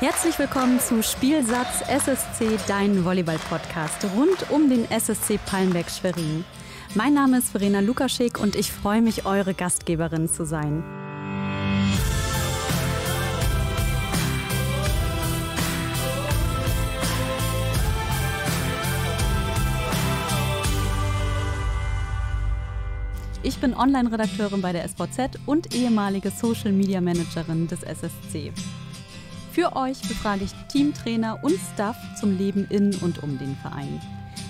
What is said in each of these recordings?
Herzlich willkommen zu Spielsatz SSC, dein Volleyball-Podcast rund um den SSC Palmberg Schwerin. Mein Name ist Verena Lukaschek und ich freue mich, eure Gastgeberin zu sein. Ich bin Online-Redakteurin bei der SVZ und ehemalige Social-Media-Managerin des SSC. Für euch befrage ich Teamtrainer und Staff zum Leben in und um den Verein.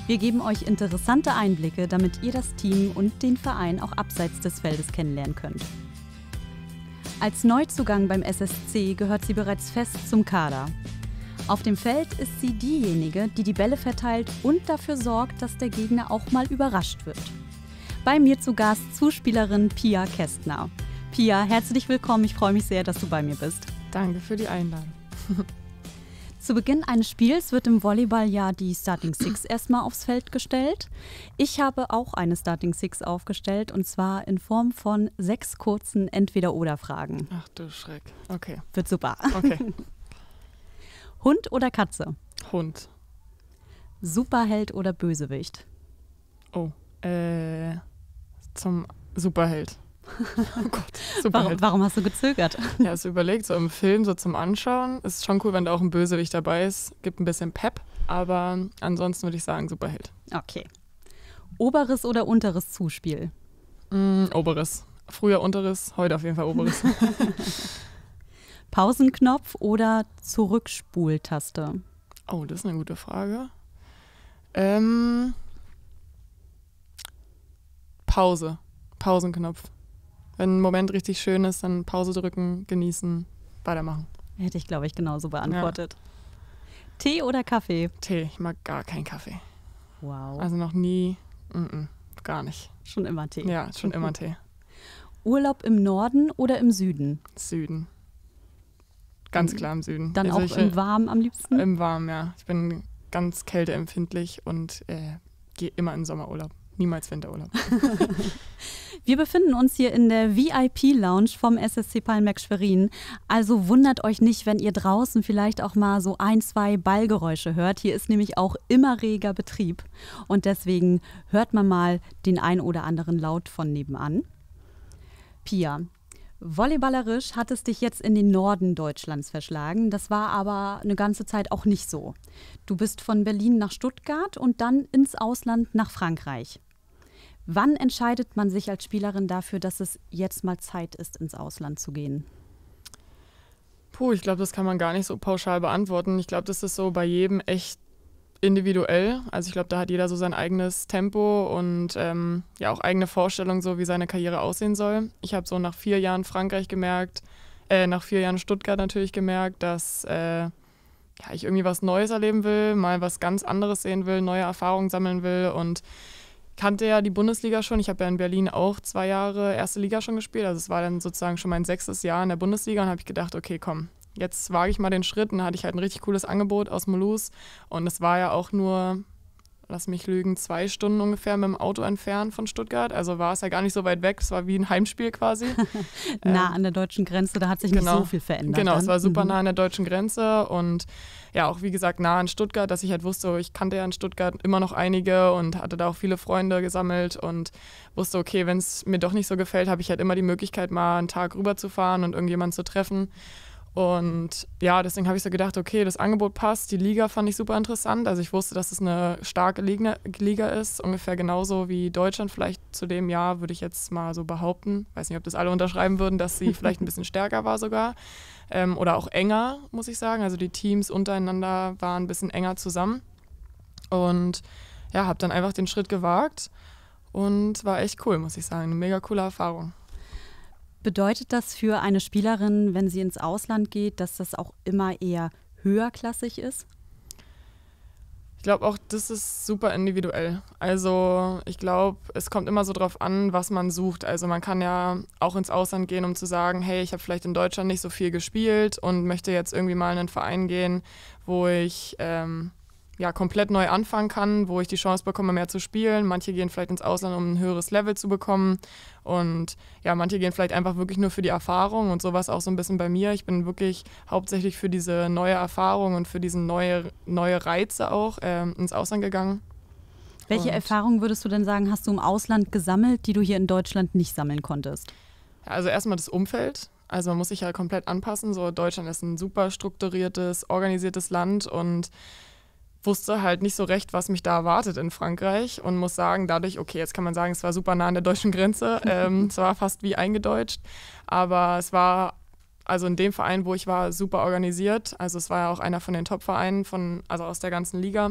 Wir geben euch interessante Einblicke, damit ihr das Team und den Verein auch abseits des Feldes kennenlernen könnt. Als Neuzugang beim SSC gehört sie bereits fest zum Kader. Auf dem Feld ist sie diejenige, die die Bälle verteilt und dafür sorgt, dass der Gegner auch mal überrascht wird. Bei mir zu Gast Zuspielerin Pia Kästner. Pia, herzlich willkommen. Ich freue mich sehr, dass du bei mir bist. Danke für die Einladung. Zu Beginn eines Spiels wird im Volleyball ja die Starting Six erstmal aufs Feld gestellt. Ich habe auch eine Starting Six aufgestellt und zwar in Form von sechs kurzen Entweder-Oder-Fragen. Ach du Schreck. Okay. Wird super. Okay. Hund oder Katze? Hund. Superheld oder Bösewicht? Oh, äh, zum Superheld. Oh Gott, super. warum, warum hast du gezögert? Ja, hast überlegt, so im Film, so zum Anschauen. Ist schon cool, wenn da auch ein Bösewicht dabei ist. Gibt ein bisschen Pep, aber ansonsten würde ich sagen, Superheld. Okay. Oberes oder unteres Zuspiel? Mm, oberes. Früher unteres, heute auf jeden Fall oberes. Pausenknopf oder Zurückspultaste? Oh, das ist eine gute Frage. Ähm, Pause. Pausenknopf. Wenn ein Moment richtig schön ist, dann Pause drücken, genießen, weitermachen. Hätte ich, glaube ich, genauso beantwortet. Ja. Tee oder Kaffee? Tee, ich mag gar keinen Kaffee. Wow. Also noch nie, mm -mm, gar nicht. Schon immer Tee. Ja, schon immer Tee. Urlaub im Norden oder im Süden? Süden. Ganz hm. klar im Süden. Dann also auch ich, im Warmen am liebsten? Im Warmen, ja. Ich bin ganz kälteempfindlich und äh, gehe immer in Sommerurlaub. Niemals Winterurlaub. Wir befinden uns hier in der VIP-Lounge vom SSC Palmbeck Schwerin. Also wundert euch nicht, wenn ihr draußen vielleicht auch mal so ein, zwei Ballgeräusche hört. Hier ist nämlich auch immer reger Betrieb. Und deswegen hört man mal den ein oder anderen Laut von nebenan. Pia, Volleyballerisch hat es dich jetzt in den Norden Deutschlands verschlagen. Das war aber eine ganze Zeit auch nicht so. Du bist von Berlin nach Stuttgart und dann ins Ausland nach Frankreich. Wann entscheidet man sich als Spielerin dafür, dass es jetzt mal Zeit ist, ins Ausland zu gehen? Puh, ich glaube, das kann man gar nicht so pauschal beantworten. Ich glaube, das ist so bei jedem echt individuell. Also ich glaube, da hat jeder so sein eigenes Tempo und ähm, ja auch eigene Vorstellung, so wie seine Karriere aussehen soll. Ich habe so nach vier Jahren Frankreich gemerkt, äh, nach vier Jahren Stuttgart natürlich gemerkt, dass äh, ja, ich irgendwie was Neues erleben will, mal was ganz anderes sehen will, neue Erfahrungen sammeln will und kannte ja die Bundesliga schon. Ich habe ja in Berlin auch zwei Jahre erste Liga schon gespielt. Also es war dann sozusagen schon mein sechstes Jahr in der Bundesliga und habe ich gedacht, okay, komm, jetzt wage ich mal den Schritt. Und da hatte ich halt ein richtig cooles Angebot aus Mulhouse. Und es war ja auch nur, lass mich lügen, zwei Stunden ungefähr mit dem Auto entfernt von Stuttgart. Also war es ja gar nicht so weit weg. Es war wie ein Heimspiel quasi. nah ähm, an der deutschen Grenze, da hat sich genau, nicht so viel verändert. Genau, dann. es war super mhm. nah an der deutschen Grenze und ja auch, wie gesagt, nah an Stuttgart, dass ich halt wusste, oh, ich kannte ja in Stuttgart immer noch einige und hatte da auch viele Freunde gesammelt und wusste, okay, wenn es mir doch nicht so gefällt, habe ich halt immer die Möglichkeit, mal einen Tag rüberzufahren und irgendjemanden zu treffen. Und ja, deswegen habe ich so gedacht, okay, das Angebot passt. Die Liga fand ich super interessant. Also ich wusste, dass es eine starke Liga ist, ungefähr genauso wie Deutschland vielleicht zu dem Jahr, würde ich jetzt mal so behaupten. Weiß nicht, ob das alle unterschreiben würden, dass sie vielleicht ein bisschen stärker war sogar ähm, oder auch enger, muss ich sagen. Also die Teams untereinander waren ein bisschen enger zusammen. Und ja, habe dann einfach den Schritt gewagt und war echt cool, muss ich sagen. Eine mega coole Erfahrung. Bedeutet das für eine Spielerin, wenn sie ins Ausland geht, dass das auch immer eher höherklassig ist? glaube, auch das ist super individuell. Also ich glaube, es kommt immer so drauf an, was man sucht. Also man kann ja auch ins Ausland gehen, um zu sagen, hey, ich habe vielleicht in Deutschland nicht so viel gespielt und möchte jetzt irgendwie mal in einen Verein gehen, wo ich ähm, ja, komplett neu anfangen kann, wo ich die Chance bekomme, mehr zu spielen. Manche gehen vielleicht ins Ausland, um ein höheres Level zu bekommen. Und ja, manche gehen vielleicht einfach wirklich nur für die Erfahrung und sowas auch so ein bisschen bei mir. Ich bin wirklich hauptsächlich für diese neue Erfahrung und für diese neue, neue Reize auch äh, ins Ausland gegangen. Welche und Erfahrung würdest du denn sagen, hast du im Ausland gesammelt, die du hier in Deutschland nicht sammeln konntest? Also erstmal das Umfeld. Also man muss sich ja halt komplett anpassen. So Deutschland ist ein super strukturiertes, organisiertes Land und wusste halt nicht so recht, was mich da erwartet in Frankreich und muss sagen, dadurch, okay, jetzt kann man sagen, es war super nah an der deutschen Grenze, ähm, es war fast wie eingedeutscht, aber es war also in dem Verein, wo ich war, super organisiert. Also es war ja auch einer von den Top-Vereinen von, also aus der ganzen Liga.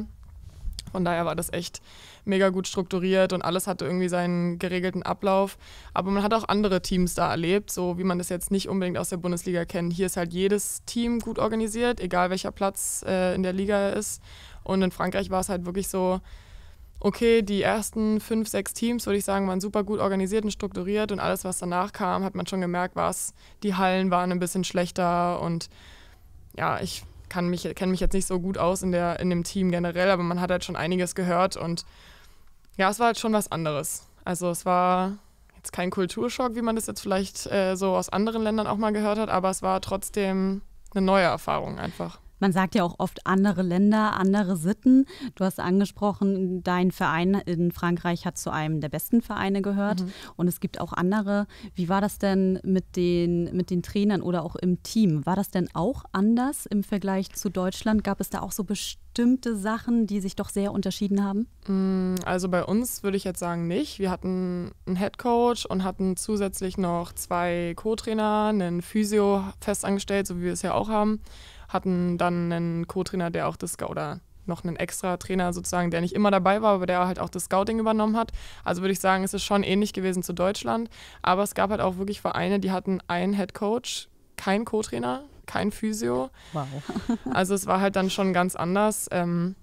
Von daher war das echt mega gut strukturiert und alles hatte irgendwie seinen geregelten Ablauf. Aber man hat auch andere Teams da erlebt, so wie man das jetzt nicht unbedingt aus der Bundesliga kennt. Hier ist halt jedes Team gut organisiert, egal welcher Platz äh, in der Liga er ist. Und in Frankreich war es halt wirklich so, okay, die ersten fünf, sechs Teams, würde ich sagen, waren super gut organisiert und strukturiert und alles, was danach kam, hat man schon gemerkt, war es, die Hallen waren ein bisschen schlechter und ja, ich mich, kenne mich jetzt nicht so gut aus in, der, in dem Team generell, aber man hat halt schon einiges gehört und ja, es war halt schon was anderes. Also es war jetzt kein Kulturschock, wie man das jetzt vielleicht äh, so aus anderen Ländern auch mal gehört hat, aber es war trotzdem eine neue Erfahrung einfach. Man sagt ja auch oft andere Länder, andere Sitten. Du hast angesprochen, dein Verein in Frankreich hat zu einem der besten Vereine gehört mhm. und es gibt auch andere. Wie war das denn mit den, mit den Trainern oder auch im Team? War das denn auch anders im Vergleich zu Deutschland? Gab es da auch so bestimmte Sachen, die sich doch sehr unterschieden haben? Mm, also bei uns würde ich jetzt sagen nicht. Wir hatten einen Head Coach und hatten zusätzlich noch zwei Co-Trainer, einen Physio festangestellt, so wie wir es ja auch haben hatten dann einen Co-Trainer, der auch das Scout oder noch einen extra Trainer sozusagen, der nicht immer dabei war, aber der halt auch das Scouting übernommen hat. Also würde ich sagen, es ist schon ähnlich gewesen zu Deutschland. Aber es gab halt auch wirklich Vereine, die hatten einen Head Coach, keinen Co-Trainer, kein Physio. Wow. Also es war halt dann schon ganz anders. Ähm,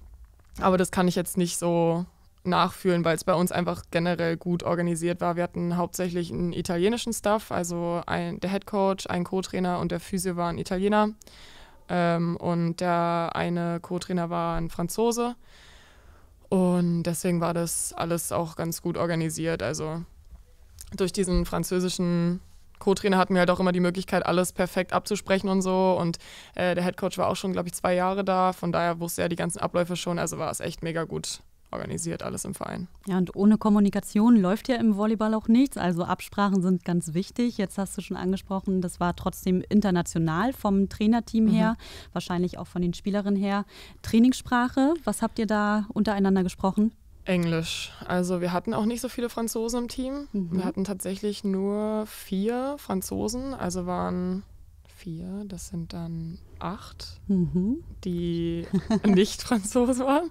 aber das kann ich jetzt nicht so nachfühlen, weil es bei uns einfach generell gut organisiert war. Wir hatten hauptsächlich einen italienischen Staff, also ein, der Head Coach, ein Co-Trainer und der Physio war ein Italiener. Ähm, und der eine Co-Trainer war ein Franzose. Und deswegen war das alles auch ganz gut organisiert. Also durch diesen französischen Co-Trainer hatten wir halt auch immer die Möglichkeit, alles perfekt abzusprechen und so. Und äh, der Head Coach war auch schon, glaube ich, zwei Jahre da. Von daher wusste er die ganzen Abläufe schon. Also war es echt mega gut organisiert alles im Verein. Ja, und ohne Kommunikation läuft ja im Volleyball auch nichts. Also Absprachen sind ganz wichtig. Jetzt hast du schon angesprochen, das war trotzdem international vom Trainerteam mhm. her, mhm. wahrscheinlich auch von den Spielerinnen her. Trainingssprache, was habt ihr da untereinander gesprochen? Englisch. Also wir hatten auch nicht so viele Franzosen im Team. Mhm. Wir hatten tatsächlich nur vier Franzosen, also waren vier, das sind dann acht, mhm. die nicht Franzosen waren.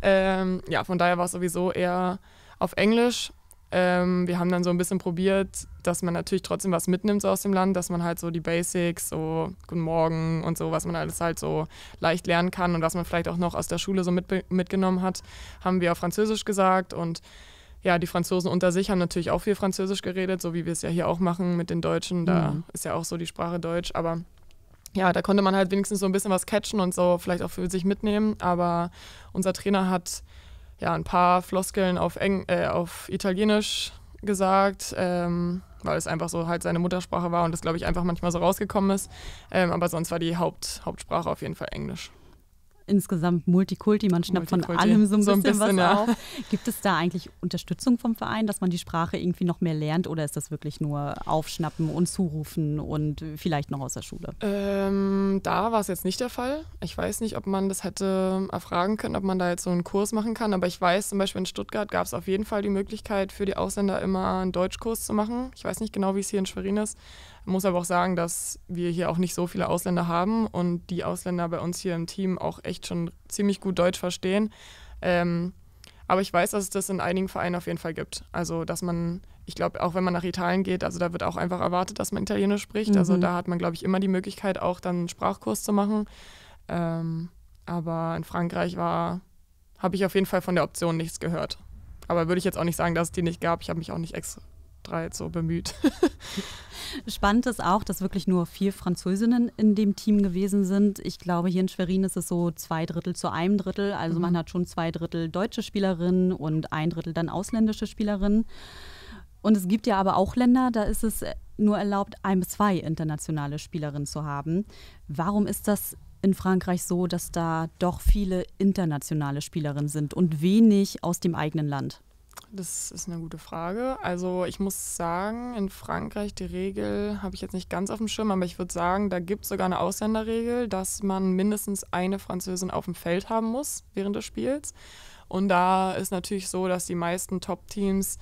Ähm, ja, von daher war es sowieso eher auf Englisch. Ähm, wir haben dann so ein bisschen probiert, dass man natürlich trotzdem was mitnimmt so aus dem Land, dass man halt so die Basics, so Guten Morgen und so, was man alles halt so leicht lernen kann und was man vielleicht auch noch aus der Schule so mit, mitgenommen hat, haben wir auf Französisch gesagt und ja, die Franzosen unter sich haben natürlich auch viel Französisch geredet, so wie wir es ja hier auch machen mit den Deutschen. Da mhm. ist ja auch so die Sprache Deutsch, aber ja, da konnte man halt wenigstens so ein bisschen was catchen und so vielleicht auch für sich mitnehmen. Aber unser Trainer hat ja ein paar Floskeln auf, Eng äh, auf Italienisch gesagt, ähm, weil es einfach so halt seine Muttersprache war und das, glaube ich, einfach manchmal so rausgekommen ist. Ähm, aber sonst war die Haupt Hauptsprache auf jeden Fall Englisch insgesamt Multikulti, man schnappt Multikulti. von allem so ein, so ein bisschen, bisschen, was ja. auf. Gibt es da eigentlich Unterstützung vom Verein, dass man die Sprache irgendwie noch mehr lernt oder ist das wirklich nur aufschnappen und zurufen und vielleicht noch aus der Schule? Ähm, da war es jetzt nicht der Fall. Ich weiß nicht, ob man das hätte erfragen können, ob man da jetzt so einen Kurs machen kann, aber ich weiß zum Beispiel in Stuttgart gab es auf jeden Fall die Möglichkeit für die Ausländer immer einen Deutschkurs zu machen. Ich weiß nicht genau, wie es hier in Schwerin ist, muss aber auch sagen, dass wir hier auch nicht so viele Ausländer haben und die Ausländer bei uns hier im Team auch echt schon ziemlich gut Deutsch verstehen. Ähm, aber ich weiß, dass es das in einigen Vereinen auf jeden Fall gibt. Also, dass man, ich glaube, auch wenn man nach Italien geht, also da wird auch einfach erwartet, dass man Italienisch spricht. Also, mhm. Also, da hat man, glaube ich, immer die Möglichkeit, auch dann einen Sprachkurs zu machen. Ähm, aber in Frankreich war, habe ich auf jeden Fall von der Option nichts gehört. Aber würde ich jetzt auch nicht sagen, dass es die nicht gab. Ich habe mich auch nicht extra Streit so bemüht. Spannend ist auch, dass wirklich nur vier Französinnen in dem Team gewesen sind. Ich glaube, hier in Schwerin ist es so zwei Drittel zu einem Drittel. Also mhm. man hat schon zwei Drittel deutsche Spielerinnen und ein Drittel dann ausländische Spielerinnen. Und es gibt ja aber auch Länder, da ist es nur erlaubt, ein bis zwei internationale Spielerinnen zu haben. Warum ist das in Frankreich so, dass da doch viele internationale Spielerinnen sind und wenig aus dem eigenen Land? Das ist eine gute Frage. Also ich muss sagen, in Frankreich die Regel habe ich jetzt nicht ganz auf dem Schirm, aber ich würde sagen, da gibt es sogar eine Ausländerregel, dass man mindestens eine Französin auf dem Feld haben muss während des Spiels. Und da ist natürlich so, dass die meisten Top-Teams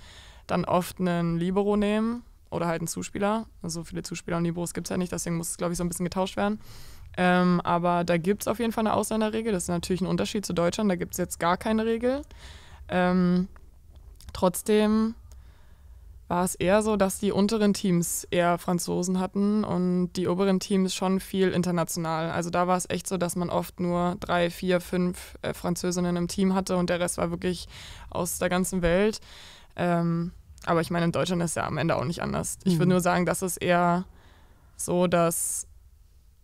dann oft einen Libero nehmen oder halt einen Zuspieler. Also viele Zuspieler und Liberos gibt es ja nicht, deswegen muss es, glaube ich, so ein bisschen getauscht werden. Ähm, aber da gibt es auf jeden Fall eine Ausländerregel. Das ist natürlich ein Unterschied zu Deutschland, da gibt es jetzt gar keine Regel. Ähm, Trotzdem war es eher so, dass die unteren Teams eher Franzosen hatten und die oberen Teams schon viel international. Also da war es echt so, dass man oft nur drei, vier, fünf äh, Französinnen im Team hatte und der Rest war wirklich aus der ganzen Welt. Ähm, aber ich meine, in Deutschland ist ja am Ende auch nicht anders. Ich mhm. würde nur sagen, dass es eher so, dass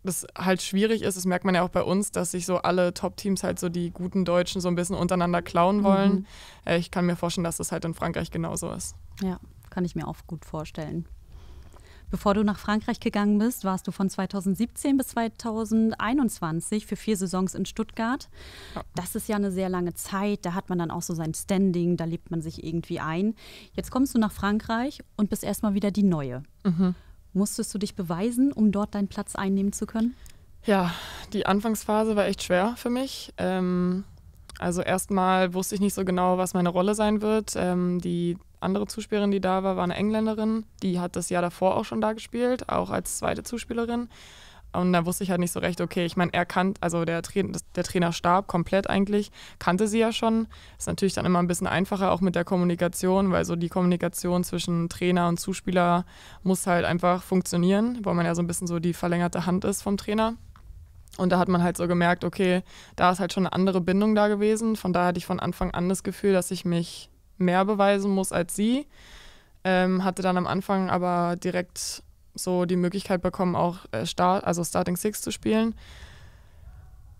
das halt schwierig ist, das merkt man ja auch bei uns, dass sich so alle Top-Teams halt so die guten Deutschen so ein bisschen untereinander klauen mhm. wollen. Mhm. ich kann mir vorstellen, dass das halt in Frankreich genauso ist. Ja, kann ich mir auch gut vorstellen. Bevor du nach Frankreich gegangen bist, warst du von 2017 bis 2021 für vier Saisons in Stuttgart. Ja. Das ist ja eine sehr lange Zeit. Da hat man dann auch so sein Standing, da lebt man sich irgendwie ein. Jetzt kommst du nach Frankreich und bist erstmal wieder die Neue. Mhm. Musstest du dich beweisen, um dort deinen Platz einnehmen zu können? Ja, die Anfangsphase war echt schwer für mich. Ähm, also erstmal wusste ich nicht so genau, was meine Rolle sein wird. Ähm, die andere Zuspielerin, die da war, war eine Engländerin. Die hat das Jahr davor auch schon da gespielt, auch als zweite Zuspielerin. Und da wusste ich halt nicht so recht, okay, ich meine, er kannte, also der, Tra der Trainer starb komplett eigentlich, kannte sie ja schon. Ist natürlich dann immer ein bisschen einfacher, auch mit der Kommunikation, weil so die Kommunikation zwischen Trainer und Zuspieler muss halt einfach funktionieren, weil man ja so ein bisschen so die verlängerte Hand ist vom Trainer. Und da hat man halt so gemerkt, okay, da ist halt schon eine andere Bindung da gewesen. Von daher hatte ich von Anfang an das Gefühl, dass ich mich mehr beweisen muss als sie. Ähm, hatte dann am Anfang aber direkt so die Möglichkeit bekommen, auch äh, Start, also Starting Six zu spielen.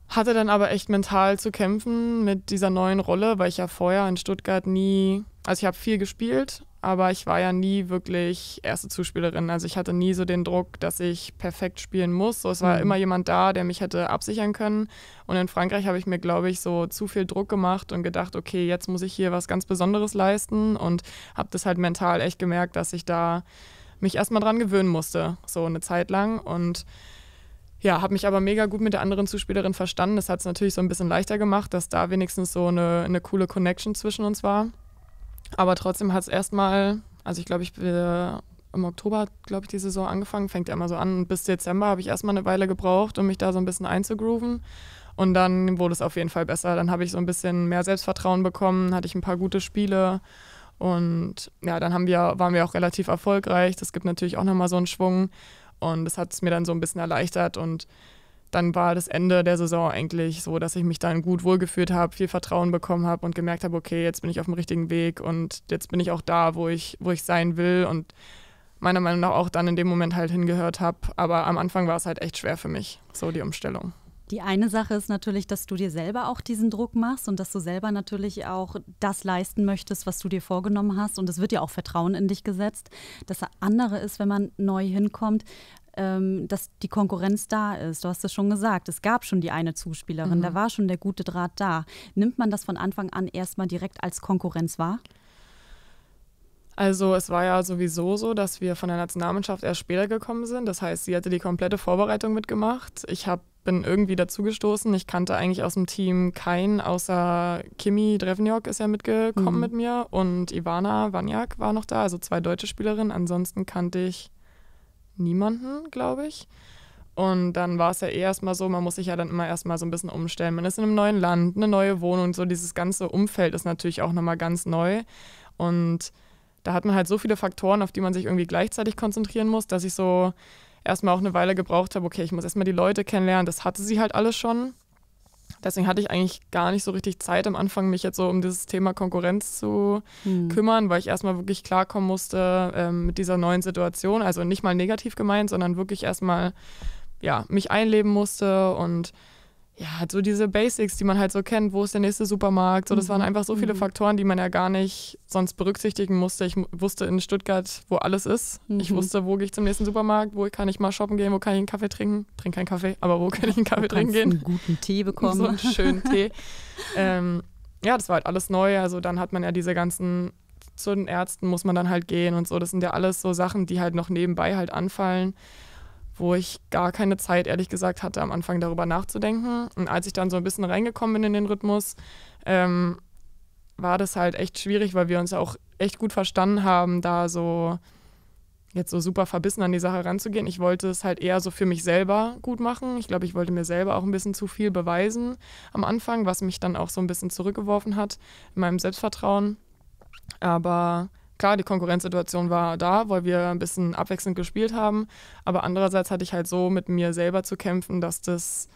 Hatte dann aber echt mental zu kämpfen mit dieser neuen Rolle, weil ich ja vorher in Stuttgart nie, also ich habe viel gespielt, aber ich war ja nie wirklich erste Zuspielerin. Also ich hatte nie so den Druck, dass ich perfekt spielen muss. So, es war mhm. immer jemand da, der mich hätte absichern können. Und in Frankreich habe ich mir, glaube ich, so zu viel Druck gemacht und gedacht, okay, jetzt muss ich hier was ganz Besonderes leisten und habe das halt mental echt gemerkt, dass ich da mich erstmal dran gewöhnen musste, so eine Zeit lang. Und ja, habe mich aber mega gut mit der anderen Zuspielerin verstanden. Das hat es natürlich so ein bisschen leichter gemacht, dass da wenigstens so eine, eine coole Connection zwischen uns war. Aber trotzdem hat es erstmal, also ich glaube, ich bin äh, im Oktober, glaube ich, die Saison angefangen, fängt ja immer so an. Und bis Dezember habe ich erstmal eine Weile gebraucht, um mich da so ein bisschen einzugrooven. Und dann wurde es auf jeden Fall besser. Dann habe ich so ein bisschen mehr Selbstvertrauen bekommen, hatte ich ein paar gute Spiele und ja, dann haben wir, waren wir auch relativ erfolgreich. Das gibt natürlich auch nochmal so einen Schwung. Und das hat es mir dann so ein bisschen erleichtert. Und dann war das Ende der Saison eigentlich so, dass ich mich dann gut wohlgefühlt habe, viel Vertrauen bekommen habe und gemerkt habe, okay, jetzt bin ich auf dem richtigen Weg und jetzt bin ich auch da, wo ich, wo ich sein will. Und meiner Meinung nach auch dann in dem Moment halt hingehört habe. Aber am Anfang war es halt echt schwer für mich, so die Umstellung. Die eine Sache ist natürlich, dass du dir selber auch diesen Druck machst und dass du selber natürlich auch das leisten möchtest, was du dir vorgenommen hast. Und es wird ja auch Vertrauen in dich gesetzt. Das andere ist, wenn man neu hinkommt, ähm, dass die Konkurrenz da ist. Du hast es schon gesagt, es gab schon die eine Zuspielerin, mhm. da war schon der gute Draht da. Nimmt man das von Anfang an erstmal direkt als Konkurrenz wahr? Also es war ja sowieso so, dass wir von der Nationalmannschaft erst später gekommen sind. Das heißt, sie hatte die komplette Vorbereitung mitgemacht. Ich hab, bin irgendwie dazugestoßen. Ich kannte eigentlich aus dem Team keinen, außer Kimi Drevniok ist ja mitgekommen mhm. mit mir und Ivana Wanjak war noch da, also zwei deutsche Spielerinnen. Ansonsten kannte ich niemanden, glaube ich. Und dann war es ja eh erstmal so, man muss sich ja dann immer erstmal so ein bisschen umstellen. Man ist in einem neuen Land, eine neue Wohnung, und so dieses ganze Umfeld ist natürlich auch nochmal ganz neu. Und da hat man halt so viele Faktoren, auf die man sich irgendwie gleichzeitig konzentrieren muss, dass ich so erstmal auch eine Weile gebraucht habe, okay, ich muss erstmal die Leute kennenlernen, das hatte sie halt alles schon. Deswegen hatte ich eigentlich gar nicht so richtig Zeit am Anfang, mich jetzt so um dieses Thema Konkurrenz zu hm. kümmern, weil ich erstmal wirklich klarkommen musste ähm, mit dieser neuen Situation. Also nicht mal negativ gemeint, sondern wirklich erstmal ja, mich einleben musste und ja, halt so diese Basics, die man halt so kennt, wo ist der nächste Supermarkt. So, das waren mhm. einfach so viele mhm. Faktoren, die man ja gar nicht sonst berücksichtigen musste. Ich wusste in Stuttgart, wo alles ist. Mhm. Ich wusste, wo gehe ich zum nächsten Supermarkt, wo kann ich mal shoppen gehen, wo kann ich einen Kaffee trinken. Trink keinen Kaffee, aber wo kann ich einen Kaffee du trinken gehen? Einen guten Tee bekommen. So einen schönen Tee. ähm, ja, das war halt alles neu. Also dann hat man ja diese ganzen zu den Ärzten muss man dann halt gehen und so. Das sind ja alles so Sachen, die halt noch nebenbei halt anfallen wo ich gar keine Zeit, ehrlich gesagt, hatte, am Anfang darüber nachzudenken. Und als ich dann so ein bisschen reingekommen bin in den Rhythmus, ähm, war das halt echt schwierig, weil wir uns auch echt gut verstanden haben, da so jetzt so super verbissen an die Sache ranzugehen. Ich wollte es halt eher so für mich selber gut machen. Ich glaube, ich wollte mir selber auch ein bisschen zu viel beweisen am Anfang, was mich dann auch so ein bisschen zurückgeworfen hat in meinem Selbstvertrauen. Aber klar, die Konkurrenzsituation war da, weil wir ein bisschen abwechselnd gespielt haben. Aber andererseits hatte ich halt so mit mir selber zu kämpfen, dass das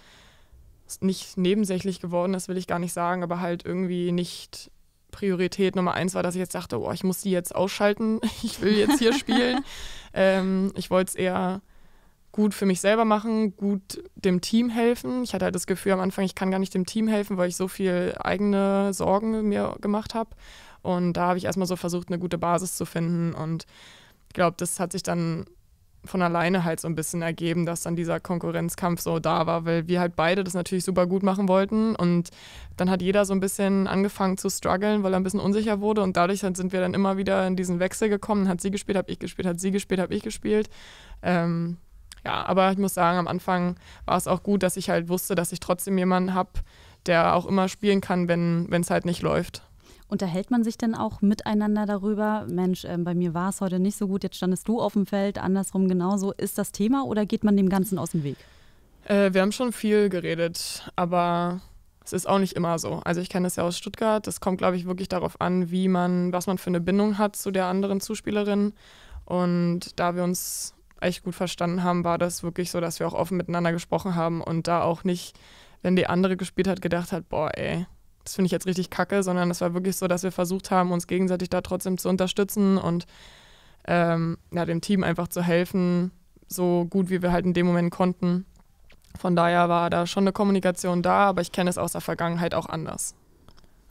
nicht nebensächlich geworden ist, will ich gar nicht sagen, aber halt irgendwie nicht Priorität Nummer eins war, dass ich jetzt dachte, oh, ich muss die jetzt ausschalten, ich will jetzt hier spielen. Ähm, ich wollte es eher gut für mich selber machen, gut dem Team helfen. Ich hatte halt das Gefühl am Anfang, ich kann gar nicht dem Team helfen, weil ich so viel eigene Sorgen mir gemacht habe. Und da habe ich erstmal so versucht, eine gute Basis zu finden. Und ich glaube, das hat sich dann von alleine halt so ein bisschen ergeben, dass dann dieser Konkurrenzkampf so da war, weil wir halt beide das natürlich super gut machen wollten und dann hat jeder so ein bisschen angefangen zu strugglen, weil er ein bisschen unsicher wurde und dadurch sind wir dann immer wieder in diesen Wechsel gekommen, hat sie gespielt, habe ich gespielt, hat sie gespielt, habe ich gespielt. Ähm, ja, aber ich muss sagen, am Anfang war es auch gut, dass ich halt wusste, dass ich trotzdem jemanden habe, der auch immer spielen kann, wenn es halt nicht läuft. Unterhält man sich denn auch miteinander darüber? Mensch, äh, bei mir war es heute nicht so gut, jetzt standest du auf dem Feld, andersrum genauso. Ist das Thema oder geht man dem Ganzen aus dem Weg? Äh, wir haben schon viel geredet, aber es ist auch nicht immer so. Also ich kenne das ja aus Stuttgart. Es kommt, glaube ich, wirklich darauf an, wie man, was man für eine Bindung hat zu der anderen Zuspielerin. Und da wir uns echt gut verstanden haben, war das wirklich so, dass wir auch offen miteinander gesprochen haben und da auch nicht, wenn die andere gespielt hat, gedacht hat, boah, ey, das finde ich jetzt richtig kacke, sondern es war wirklich so, dass wir versucht haben, uns gegenseitig da trotzdem zu unterstützen und ähm, ja, dem Team einfach zu helfen, so gut wie wir halt in dem Moment konnten. Von daher war da schon eine Kommunikation da, aber ich kenne es aus der Vergangenheit auch anders.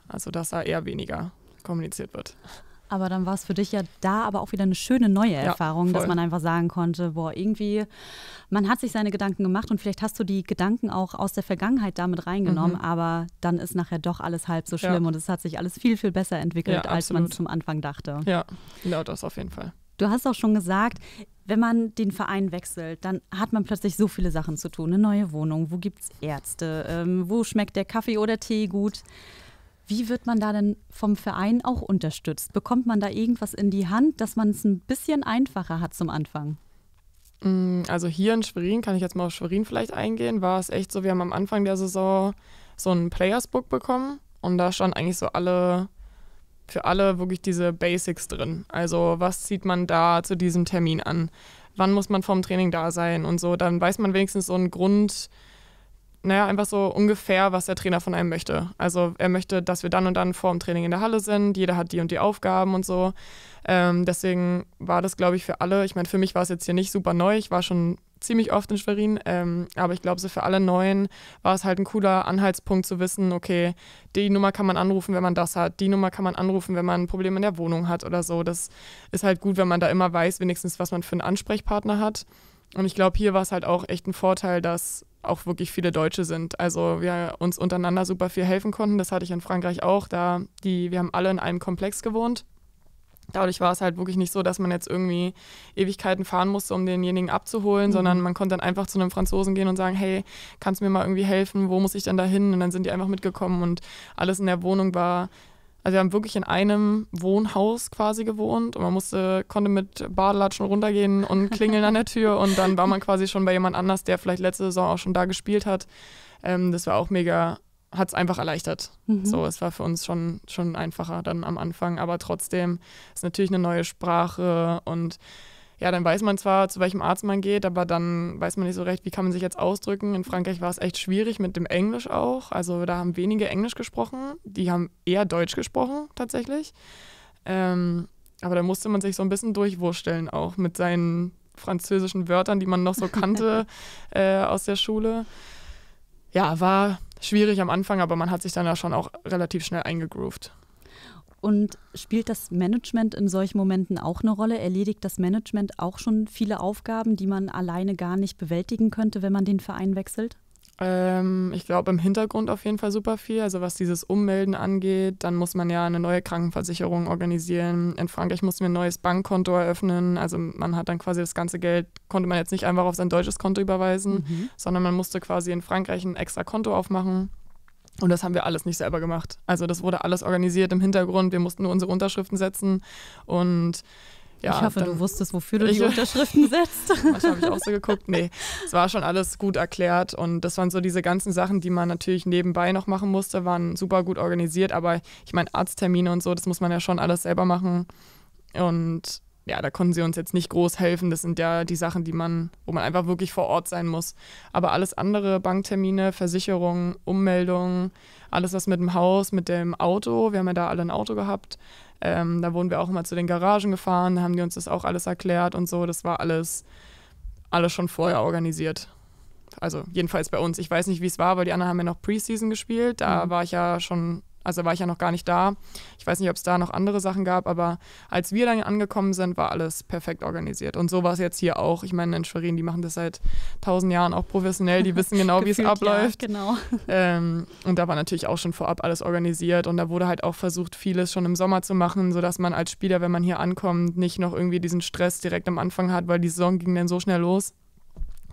Also, dass da eher weniger kommuniziert wird. Aber dann war es für dich ja da aber auch wieder eine schöne neue Erfahrung, voll. dass man einfach sagen konnte, boah, irgendwie, man hat sich seine Gedanken gemacht und vielleicht hast du die Gedanken auch aus der Vergangenheit damit reingenommen, mhm. aber dann ist nachher doch alles halb so schlimm ja. und es hat sich alles viel, viel besser entwickelt, ja, als man zum Anfang dachte. Ja, genau das auf jeden Fall. Du hast auch schon gesagt, wenn man den Verein wechselt, dann hat man plötzlich so viele Sachen zu tun. Eine neue Wohnung, wo gibt es Ärzte, ähm, wo schmeckt der Kaffee oder Tee gut. Wie wird man da denn vom Verein auch unterstützt? Bekommt man da irgendwas in die Hand, dass man es ein bisschen einfacher hat zum Anfang? Mm, also hier in Schwerin, kann ich jetzt mal auf Schwerin vielleicht eingehen, war es echt so, wir haben am Anfang der Saison so ein Players-Book bekommen und da stand eigentlich so alle, für alle wirklich diese Basics drin. Also was zieht man da zu diesem Termin an? Wann muss man vom Training da sein und so? Dann weiß man wenigstens so einen Grund, naja, einfach so ungefähr, was der Trainer von einem möchte. Also er möchte, dass wir dann und dann vor dem Training in der Halle sind, jeder hat die und die Aufgaben und so. Ähm, deswegen war das, glaube ich, für alle, ich meine, für mich war es jetzt hier nicht super neu, ich war schon ziemlich oft in Schwerin, ähm, aber ich glaube, so für alle Neuen war es halt ein cooler Anhaltspunkt zu wissen, okay, die Nummer kann man anrufen, wenn man das hat, die Nummer kann man anrufen, wenn man ein Problem in der Wohnung hat oder so. Das ist halt gut, wenn man da immer weiß, wenigstens, was man für einen Ansprechpartner hat. Und ich glaube, hier war es halt auch echt ein Vorteil, dass auch wirklich viele Deutsche sind. Also wir uns untereinander super viel helfen konnten. Das hatte ich in Frankreich auch. Da die, wir haben alle in einem Komplex gewohnt. Dadurch war es halt wirklich nicht so, dass man jetzt irgendwie Ewigkeiten fahren musste, um denjenigen abzuholen, mhm. sondern man konnte dann einfach zu einem Franzosen gehen und sagen, hey, kannst du mir mal irgendwie helfen? Wo muss ich denn da hin? Und dann sind die einfach mitgekommen und alles in der Wohnung war also wir haben wirklich in einem Wohnhaus quasi gewohnt und man musste, konnte mit Badelatschen runtergehen und klingeln an der Tür und dann war man quasi schon bei jemand anders, der vielleicht letzte Saison auch schon da gespielt hat. Ähm, das war auch mega, hat es einfach erleichtert. Mhm. So, es war für uns schon, schon einfacher dann am Anfang, aber trotzdem ist natürlich eine neue Sprache und ja, dann weiß man zwar, zu welchem Arzt man geht, aber dann weiß man nicht so recht, wie kann man sich jetzt ausdrücken. In Frankreich war es echt schwierig mit dem Englisch auch. Also da haben wenige Englisch gesprochen, die haben eher Deutsch gesprochen tatsächlich. Ähm, aber da musste man sich so ein bisschen durchwursteln auch mit seinen französischen Wörtern, die man noch so kannte äh, aus der Schule. Ja, war schwierig am Anfang, aber man hat sich dann ja schon auch relativ schnell eingegroovt. Und spielt das Management in solchen Momenten auch eine Rolle? Erledigt das Management auch schon viele Aufgaben, die man alleine gar nicht bewältigen könnte, wenn man den Verein wechselt? Ähm, ich glaube, im Hintergrund auf jeden Fall super viel. Also was dieses Ummelden angeht, dann muss man ja eine neue Krankenversicherung organisieren. In Frankreich mussten wir ein neues Bankkonto eröffnen. Also man hat dann quasi das ganze Geld, konnte man jetzt nicht einfach auf sein deutsches Konto überweisen, mhm. sondern man musste quasi in Frankreich ein extra Konto aufmachen. Und das haben wir alles nicht selber gemacht. Also das wurde alles organisiert im Hintergrund. Wir mussten nur unsere Unterschriften setzen und ja, ich hoffe, du wusstest, wofür du die Unterschriften setzt. Manchmal habe ich auch so geguckt. Nee, es war schon alles gut erklärt. Und das waren so diese ganzen Sachen, die man natürlich nebenbei noch machen musste, waren super gut organisiert. Aber ich meine, Arzttermine und so, das muss man ja schon alles selber machen. Und ja, da konnten sie uns jetzt nicht groß helfen. Das sind ja die Sachen, die man, wo man einfach wirklich vor Ort sein muss. Aber alles andere, Banktermine, Versicherungen, Ummeldungen, alles was mit dem Haus, mit dem Auto, wir haben ja da alle ein Auto gehabt. Ähm, da wurden wir auch immer zu den Garagen gefahren, da haben die uns das auch alles erklärt und so. Das war alles, alles schon vorher organisiert. Also jedenfalls bei uns. Ich weiß nicht, wie es war, weil die anderen haben ja noch Preseason gespielt. Da mhm. war ich ja schon also war ich ja noch gar nicht da. Ich weiß nicht, ob es da noch andere Sachen gab, aber als wir dann angekommen sind, war alles perfekt organisiert. Und so war es jetzt hier auch. Ich meine, in Schwerin, die machen das seit tausend Jahren auch professionell, die wissen genau, wie es abläuft. Ja, genau. Ähm, und da war natürlich auch schon vorab alles organisiert und da wurde halt auch versucht, vieles schon im Sommer zu machen, sodass man als Spieler, wenn man hier ankommt, nicht noch irgendwie diesen Stress direkt am Anfang hat, weil die Saison ging dann so schnell los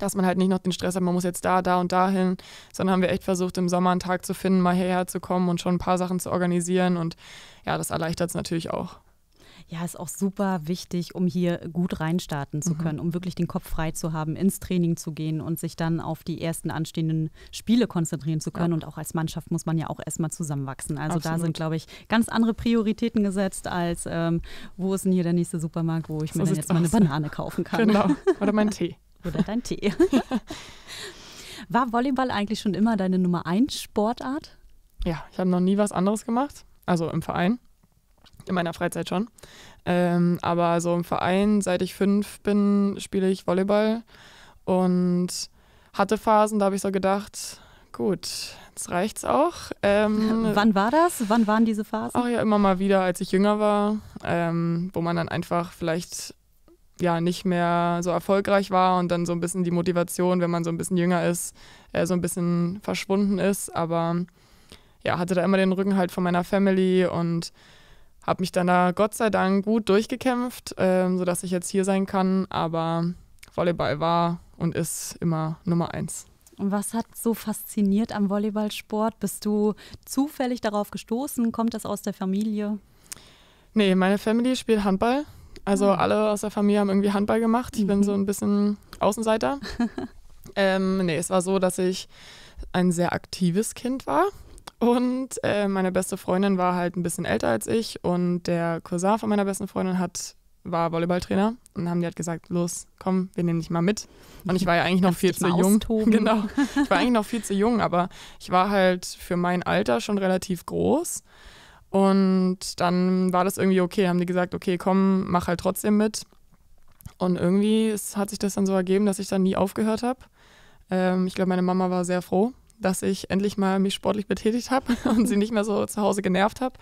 dass man halt nicht noch den Stress hat, man muss jetzt da, da und da hin, sondern haben wir echt versucht, im Sommer einen Tag zu finden, mal hierher zu kommen und schon ein paar Sachen zu organisieren. Und ja, das erleichtert es natürlich auch. Ja, ist auch super wichtig, um hier gut reinstarten zu mhm. können, mhm. um wirklich den Kopf frei zu haben, ins Training zu gehen und sich dann auf die ersten anstehenden Spiele konzentrieren zu können. Ja. Und auch als Mannschaft muss man ja auch erstmal zusammenwachsen. Also Absolut. da sind, glaube ich, ganz andere Prioritäten gesetzt, als ähm, wo ist denn hier der nächste Supermarkt, wo ich so mir jetzt mal eine Banane kaufen kann. Genau. Oder meinen Tee. Oder dein Tee. War Volleyball eigentlich schon immer deine Nummer 1 Sportart? Ja, ich habe noch nie was anderes gemacht. Also im Verein. In meiner Freizeit schon. Ähm, aber so im Verein, seit ich fünf bin, spiele ich Volleyball und hatte Phasen, da habe ich so gedacht, gut, jetzt reicht's auch. Ähm, Wann war das? Wann waren diese Phasen? Auch ja immer mal wieder, als ich jünger war, ähm, wo man dann einfach vielleicht ja nicht mehr so erfolgreich war und dann so ein bisschen die Motivation, wenn man so ein bisschen jünger ist, äh, so ein bisschen verschwunden ist. Aber ja, hatte da immer den Rücken halt von meiner Family und habe mich dann da Gott sei Dank gut durchgekämpft, äh, sodass ich jetzt hier sein kann. Aber Volleyball war und ist immer Nummer eins. Und was hat so fasziniert am Volleyballsport? Bist du zufällig darauf gestoßen? Kommt das aus der Familie? Nee, meine Family spielt Handball also mhm. alle aus der Familie haben irgendwie Handball gemacht. Ich mhm. bin so mhm. ein bisschen Außenseiter. ähm, nee, es war so, dass ich ein sehr aktives Kind war. Und äh, meine beste Freundin war halt ein bisschen älter als ich. Und der Cousin von meiner besten Freundin hat, war Volleyballtrainer. Und haben die halt gesagt, los, komm, wir nehmen dich mal mit. Und ich war ja eigentlich noch viel zu jung. Genau. Ich war eigentlich noch viel zu jung, aber ich war halt für mein Alter schon relativ groß. Und dann war das irgendwie okay, haben die gesagt, okay, komm, mach halt trotzdem mit. Und irgendwie ist, hat sich das dann so ergeben, dass ich dann nie aufgehört habe. Ähm, ich glaube, meine Mama war sehr froh, dass ich endlich mal mich sportlich betätigt habe und sie nicht mehr so zu Hause genervt habe.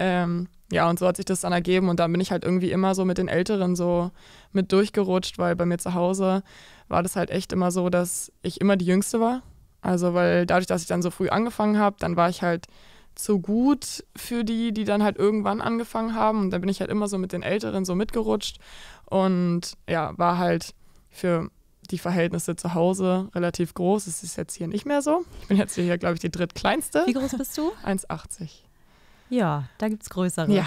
Ähm, ja, und so hat sich das dann ergeben und dann bin ich halt irgendwie immer so mit den Älteren so mit durchgerutscht, weil bei mir zu Hause war das halt echt immer so, dass ich immer die Jüngste war. Also, weil dadurch, dass ich dann so früh angefangen habe, dann war ich halt zu gut für die, die dann halt irgendwann angefangen haben. Und da bin ich halt immer so mit den Älteren so mitgerutscht und ja, war halt für die Verhältnisse zu Hause relativ groß. Es ist jetzt hier nicht mehr so. Ich bin jetzt hier, glaube ich, die drittkleinste. Wie groß bist du? 1,80. Ja, da gibt es größere. Ja,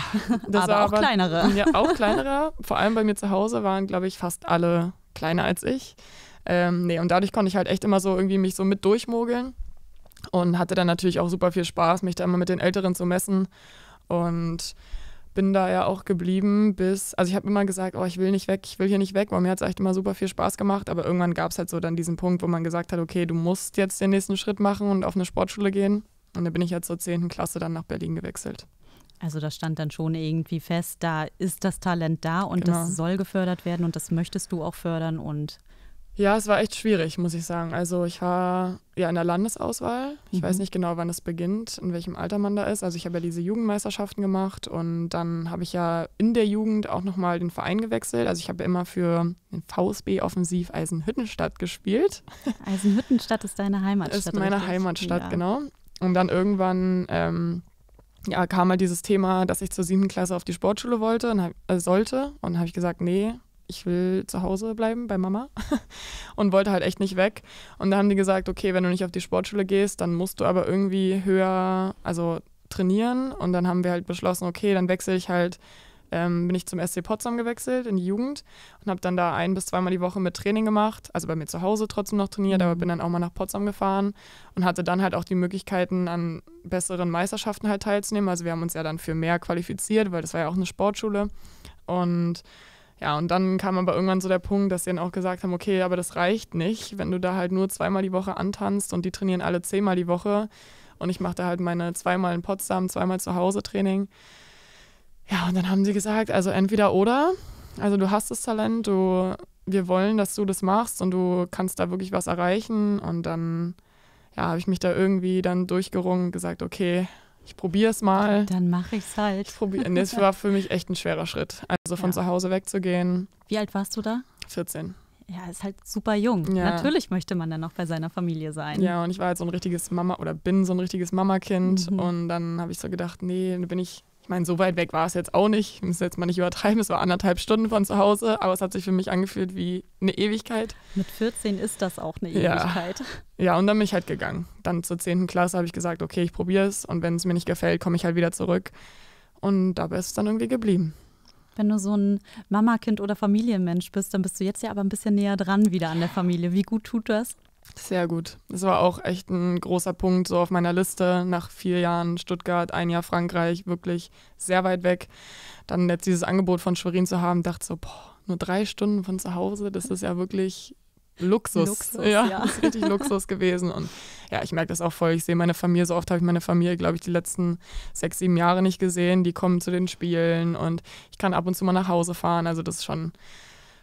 aber auch aber, kleinere. Ja, auch kleinere. Vor allem bei mir zu Hause waren, glaube ich, fast alle kleiner als ich. Ähm, nee, und dadurch konnte ich halt echt immer so irgendwie mich so mit durchmogeln und hatte dann natürlich auch super viel Spaß, mich da immer mit den Älteren zu messen und bin da ja auch geblieben bis, also ich habe immer gesagt, oh, ich will nicht weg, ich will hier nicht weg, weil mir hat es echt immer super viel Spaß gemacht, aber irgendwann gab es halt so dann diesen Punkt, wo man gesagt hat, okay, du musst jetzt den nächsten Schritt machen und auf eine Sportschule gehen und dann bin ich jetzt halt zur 10. Klasse dann nach Berlin gewechselt. Also da stand dann schon irgendwie fest, da ist das Talent da und genau. das soll gefördert werden und das möchtest du auch fördern und ja, es war echt schwierig, muss ich sagen. Also ich war ja in der Landesauswahl. Ich mhm. weiß nicht genau, wann es beginnt, in welchem Alter man da ist. Also ich habe ja diese Jugendmeisterschaften gemacht und dann habe ich ja in der Jugend auch nochmal den Verein gewechselt. Also ich habe ja immer für den VSB Offensiv Eisenhüttenstadt gespielt. Eisenhüttenstadt ist deine Heimatstadt. Ist meine richtig? Heimatstadt, ja. genau. Und dann irgendwann ähm, ja, kam mal halt dieses Thema, dass ich zur siebten Klasse auf die Sportschule wollte und äh, sollte. Und habe ich gesagt, nee, ich will zu Hause bleiben bei Mama und wollte halt echt nicht weg. Und da haben die gesagt, okay, wenn du nicht auf die Sportschule gehst, dann musst du aber irgendwie höher, also trainieren. Und dann haben wir halt beschlossen, okay, dann wechsle ich halt ähm, bin ich zum SC Potsdam gewechselt in die Jugend und habe dann da ein bis zweimal die Woche mit Training gemacht, also bei mir zu Hause trotzdem noch trainiert, mhm. aber bin dann auch mal nach Potsdam gefahren und hatte dann halt auch die Möglichkeiten, an besseren Meisterschaften halt teilzunehmen. Also wir haben uns ja dann für mehr qualifiziert, weil das war ja auch eine Sportschule und ja, und dann kam aber irgendwann so der Punkt, dass sie dann auch gesagt haben, okay, aber das reicht nicht, wenn du da halt nur zweimal die Woche antanzt und die trainieren alle zehnmal die Woche und ich mache da halt meine zweimal in Potsdam, zweimal zu Hause Training. Ja, und dann haben sie gesagt, also entweder oder, also du hast das Talent, du, wir wollen, dass du das machst und du kannst da wirklich was erreichen und dann ja, habe ich mich da irgendwie dann durchgerungen, gesagt, okay, ich probiere es mal. Dann mache ich es halt. Ich das war für mich echt ein schwerer Schritt. Also von ja. zu Hause wegzugehen. Wie alt warst du da? 14. Ja, ist halt super jung. Ja. Natürlich möchte man dann noch bei seiner Familie sein. Ja, und ich war halt so ein richtiges Mama oder bin so ein richtiges Mamakind. Mhm. Und dann habe ich so gedacht, nee, bin ich ich meine, so weit weg war es jetzt auch nicht. Ich muss jetzt mal nicht übertreiben. Es war anderthalb Stunden von zu Hause, aber es hat sich für mich angefühlt wie eine Ewigkeit. Mit 14 ist das auch eine Ewigkeit. Ja, ja und dann bin ich halt gegangen. Dann zur 10. Klasse habe ich gesagt, okay, ich probiere es und wenn es mir nicht gefällt, komme ich halt wieder zurück. Und dabei ist es dann irgendwie geblieben. Wenn du so ein Mama-Kind oder Familienmensch bist, dann bist du jetzt ja aber ein bisschen näher dran wieder an der Familie. Wie gut tut das? Sehr gut. Das war auch echt ein großer Punkt so auf meiner Liste. Nach vier Jahren Stuttgart, ein Jahr Frankreich, wirklich sehr weit weg. Dann jetzt dieses Angebot von Schwerin zu haben, dachte so, boah, nur drei Stunden von zu Hause, das ist ja wirklich Luxus. Luxus ja, ja. Das ist richtig Luxus gewesen. Und ja, ich merke das auch voll. Ich sehe meine Familie, so oft habe ich meine Familie, glaube ich, die letzten sechs, sieben Jahre nicht gesehen. Die kommen zu den Spielen und ich kann ab und zu mal nach Hause fahren. Also das ist schon,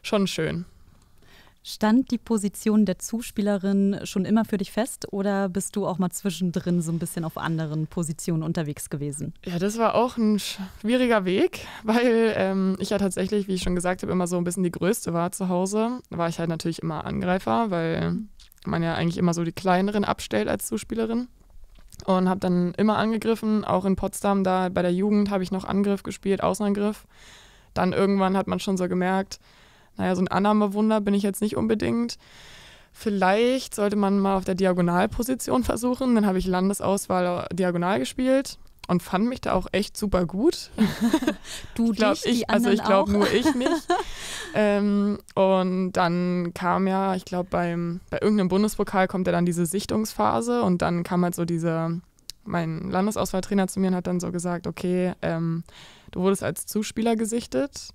schon schön. Stand die Position der Zuspielerin schon immer für dich fest oder bist du auch mal zwischendrin so ein bisschen auf anderen Positionen unterwegs gewesen? Ja, das war auch ein schwieriger Weg, weil ähm, ich ja tatsächlich, wie ich schon gesagt habe, immer so ein bisschen die Größte war zu Hause. Da War ich halt natürlich immer Angreifer, weil man ja eigentlich immer so die Kleineren abstellt als Zuspielerin. Und habe dann immer angegriffen, auch in Potsdam, da bei der Jugend habe ich noch Angriff gespielt, Außenangriff. Dann irgendwann hat man schon so gemerkt, naja, so ein Annahmewunder bin ich jetzt nicht unbedingt. Vielleicht sollte man mal auf der Diagonalposition versuchen. Dann habe ich Landesauswahl äh, diagonal gespielt und fand mich da auch echt super gut. du ich glaub, dich, ich, Also ich glaube nur ich nicht. ähm, und dann kam ja, ich glaube bei irgendeinem Bundespokal kommt ja dann diese Sichtungsphase und dann kam halt so dieser, mein Landesauswahltrainer zu mir und hat dann so gesagt, okay, ähm, du wurdest als Zuspieler gesichtet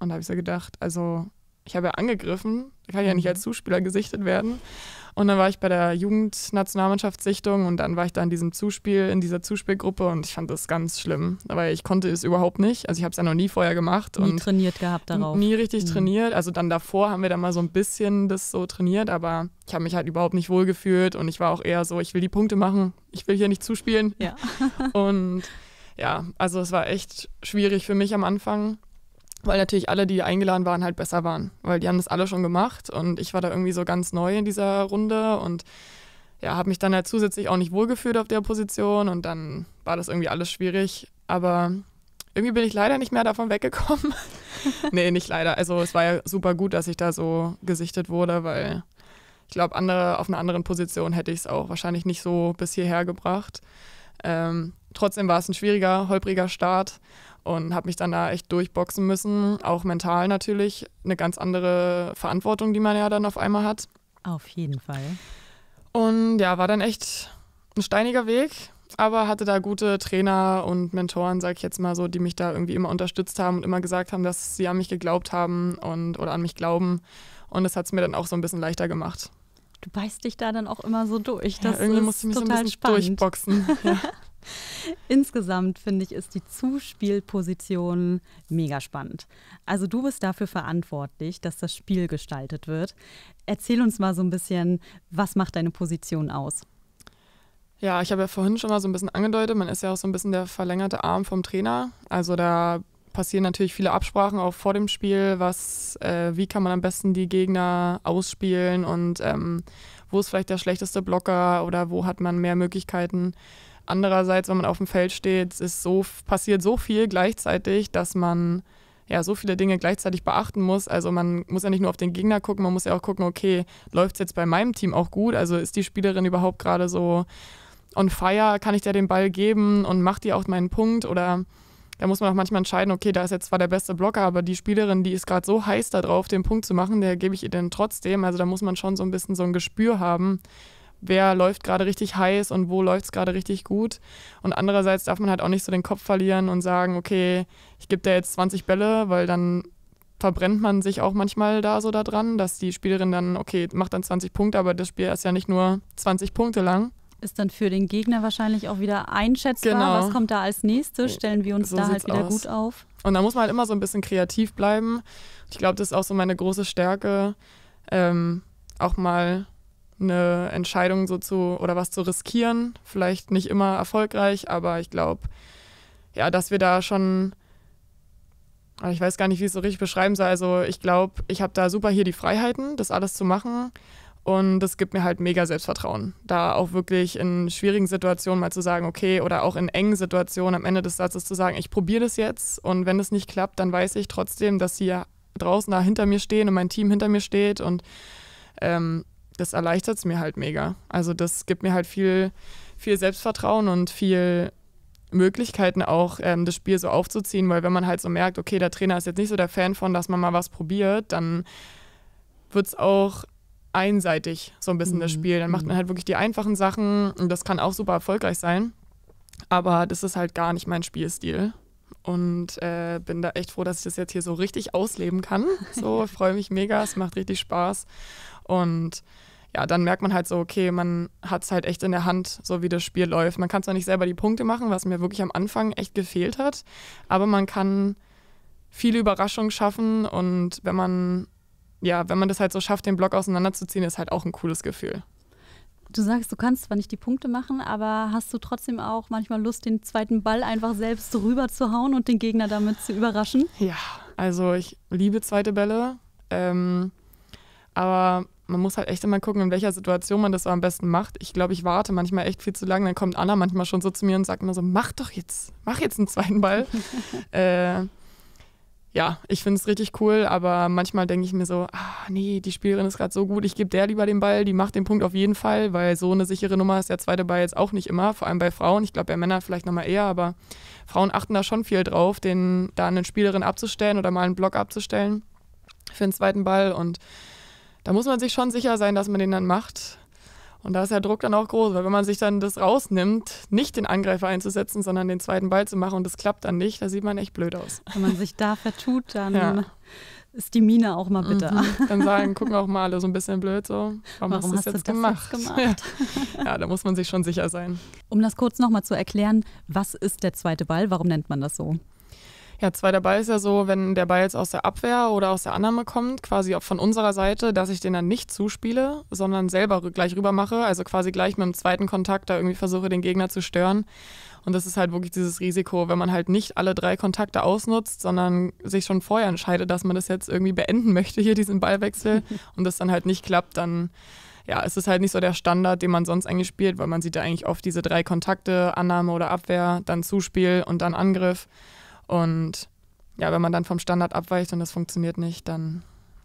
und da habe ich so gedacht, also ich habe ja angegriffen, kann ja nicht mhm. als Zuspieler gesichtet werden. Und dann war ich bei der Jugendnationalmannschaftssichtung und dann war ich da in diesem Zuspiel, in dieser Zuspielgruppe und ich fand das ganz schlimm, weil ich konnte es überhaupt nicht. Also ich habe es ja noch nie vorher gemacht. Nie und trainiert gehabt darauf. Nie richtig mhm. trainiert. Also dann davor haben wir dann mal so ein bisschen das so trainiert, aber ich habe mich halt überhaupt nicht wohl gefühlt und ich war auch eher so, ich will die Punkte machen, ich will hier nicht zuspielen. Ja. und ja, also es war echt schwierig für mich am Anfang weil natürlich alle, die eingeladen waren, halt besser waren, weil die haben das alle schon gemacht und ich war da irgendwie so ganz neu in dieser Runde und ja, habe mich dann halt zusätzlich auch nicht wohlgefühlt auf der Position und dann war das irgendwie alles schwierig, aber irgendwie bin ich leider nicht mehr davon weggekommen. nee, nicht leider. Also es war ja super gut, dass ich da so gesichtet wurde, weil ich glaube, andere auf einer anderen Position hätte ich es auch wahrscheinlich nicht so bis hierher gebracht. Ähm, trotzdem war es ein schwieriger, holpriger Start und habe mich dann da echt durchboxen müssen, auch mental natürlich. Eine ganz andere Verantwortung, die man ja dann auf einmal hat. Auf jeden Fall. Und ja, war dann echt ein steiniger Weg, aber hatte da gute Trainer und Mentoren, sag ich jetzt mal so, die mich da irgendwie immer unterstützt haben und immer gesagt haben, dass sie an mich geglaubt haben und oder an mich glauben. Und das hat es mir dann auch so ein bisschen leichter gemacht. Du beißt dich da dann auch immer so durch. Das ja, irgendwie ist musste ich mich so ein bisschen spannend. durchboxen. Ja. Insgesamt finde ich, ist die Zuspielposition mega spannend. Also du bist dafür verantwortlich, dass das Spiel gestaltet wird. Erzähl uns mal so ein bisschen, was macht deine Position aus? Ja, ich habe ja vorhin schon mal so ein bisschen angedeutet, man ist ja auch so ein bisschen der verlängerte Arm vom Trainer. Also da passieren natürlich viele Absprachen auch vor dem Spiel, was, äh, wie kann man am besten die Gegner ausspielen und ähm, wo ist vielleicht der schlechteste Blocker oder wo hat man mehr Möglichkeiten. Andererseits, wenn man auf dem Feld steht, ist so, passiert so viel gleichzeitig, dass man ja, so viele Dinge gleichzeitig beachten muss. Also man muss ja nicht nur auf den Gegner gucken, man muss ja auch gucken, okay, läuft es jetzt bei meinem Team auch gut? Also ist die Spielerin überhaupt gerade so on fire? Kann ich dir den Ball geben und macht die auch meinen Punkt? Oder da muss man auch manchmal entscheiden, okay, da ist jetzt zwar der beste Blocker, aber die Spielerin, die ist gerade so heiß darauf, den Punkt zu machen, der gebe ich ihr denn trotzdem. Also da muss man schon so ein bisschen so ein Gespür haben, wer läuft gerade richtig heiß und wo läuft es gerade richtig gut. Und andererseits darf man halt auch nicht so den Kopf verlieren und sagen, okay, ich gebe dir jetzt 20 Bälle, weil dann verbrennt man sich auch manchmal da so daran, dass die Spielerin dann, okay, macht dann 20 Punkte, aber das Spiel ist ja nicht nur 20 Punkte lang. Ist dann für den Gegner wahrscheinlich auch wieder einschätzbar, genau. was kommt da als nächstes, stellen wir uns so da halt wieder aus. gut auf. Und da muss man halt immer so ein bisschen kreativ bleiben. Ich glaube, das ist auch so meine große Stärke, ähm, auch mal eine Entscheidung so zu oder was zu riskieren. Vielleicht nicht immer erfolgreich, aber ich glaube, ja, dass wir da schon, ich weiß gar nicht, wie ich es so richtig beschreiben soll. Also ich glaube, ich habe da super hier die Freiheiten, das alles zu machen. Und das gibt mir halt mega Selbstvertrauen, da auch wirklich in schwierigen Situationen mal zu sagen, okay, oder auch in engen Situationen am Ende des Satzes zu sagen, ich probiere das jetzt und wenn es nicht klappt, dann weiß ich trotzdem, dass sie ja draußen da hinter mir stehen und mein Team hinter mir steht und ähm, das erleichtert es mir halt mega. Also das gibt mir halt viel, viel Selbstvertrauen und viel Möglichkeiten auch, ähm, das Spiel so aufzuziehen, weil wenn man halt so merkt, okay, der Trainer ist jetzt nicht so der Fan von, dass man mal was probiert, dann wird es auch einseitig so ein bisschen mhm. das Spiel. Dann macht man halt wirklich die einfachen Sachen und das kann auch super erfolgreich sein. Aber das ist halt gar nicht mein Spielstil. Und äh, bin da echt froh, dass ich das jetzt hier so richtig ausleben kann. So, freue mich mega, es macht richtig Spaß. Und ja, dann merkt man halt so, okay, man hat es halt echt in der Hand, so wie das Spiel läuft. Man kann zwar nicht selber die Punkte machen, was mir wirklich am Anfang echt gefehlt hat, aber man kann viele Überraschungen schaffen und wenn man, ja, wenn man das halt so schafft, den Block auseinanderzuziehen, ist halt auch ein cooles Gefühl. Du sagst, du kannst zwar nicht die Punkte machen, aber hast du trotzdem auch manchmal Lust, den zweiten Ball einfach selbst rüber zu hauen und den Gegner damit zu überraschen? Ja, also ich liebe zweite Bälle. Ähm, aber man muss halt echt immer gucken, in welcher Situation man das so am besten macht. Ich glaube, ich warte manchmal echt viel zu lange. Dann kommt Anna manchmal schon so zu mir und sagt immer so, mach doch jetzt, mach jetzt einen zweiten Ball. äh, ja, ich finde es richtig cool, aber manchmal denke ich mir so, ah nee, die Spielerin ist gerade so gut, ich gebe der lieber den Ball, die macht den Punkt auf jeden Fall, weil so eine sichere Nummer ist der zweite Ball jetzt auch nicht immer, vor allem bei Frauen. Ich glaube, bei Männern vielleicht nochmal eher, aber Frauen achten da schon viel drauf, den da eine Spielerin abzustellen oder mal einen Block abzustellen für den zweiten Ball und da muss man sich schon sicher sein, dass man den dann macht. Und da ist der Druck dann auch groß, weil wenn man sich dann das rausnimmt, nicht den Angreifer einzusetzen, sondern den zweiten Ball zu machen und das klappt dann nicht, da sieht man echt blöd aus. Wenn man sich da vertut, dann ja. ist die Mine auch mal bitter. Mhm. Dann sagen, gucken auch mal alle so ein bisschen blöd so, warum, warum hast, du das jetzt gemacht? gemacht? Ja. ja, da muss man sich schon sicher sein. Um das kurz nochmal zu erklären, was ist der zweite Ball, warum nennt man das so? Ja, zweiter Ball ist ja so, wenn der Ball jetzt aus der Abwehr oder aus der Annahme kommt, quasi von unserer Seite, dass ich den dann nicht zuspiele, sondern selber gleich rüber mache, also quasi gleich mit dem zweiten Kontakt da irgendwie versuche, den Gegner zu stören. Und das ist halt wirklich dieses Risiko, wenn man halt nicht alle drei Kontakte ausnutzt, sondern sich schon vorher entscheidet, dass man das jetzt irgendwie beenden möchte, hier diesen Ballwechsel, und das dann halt nicht klappt, dann ja, es ist halt nicht so der Standard, den man sonst eigentlich spielt, weil man sieht ja eigentlich oft diese drei Kontakte, Annahme oder Abwehr, dann Zuspiel und dann Angriff. Und ja, wenn man dann vom Standard abweicht und das funktioniert nicht, dann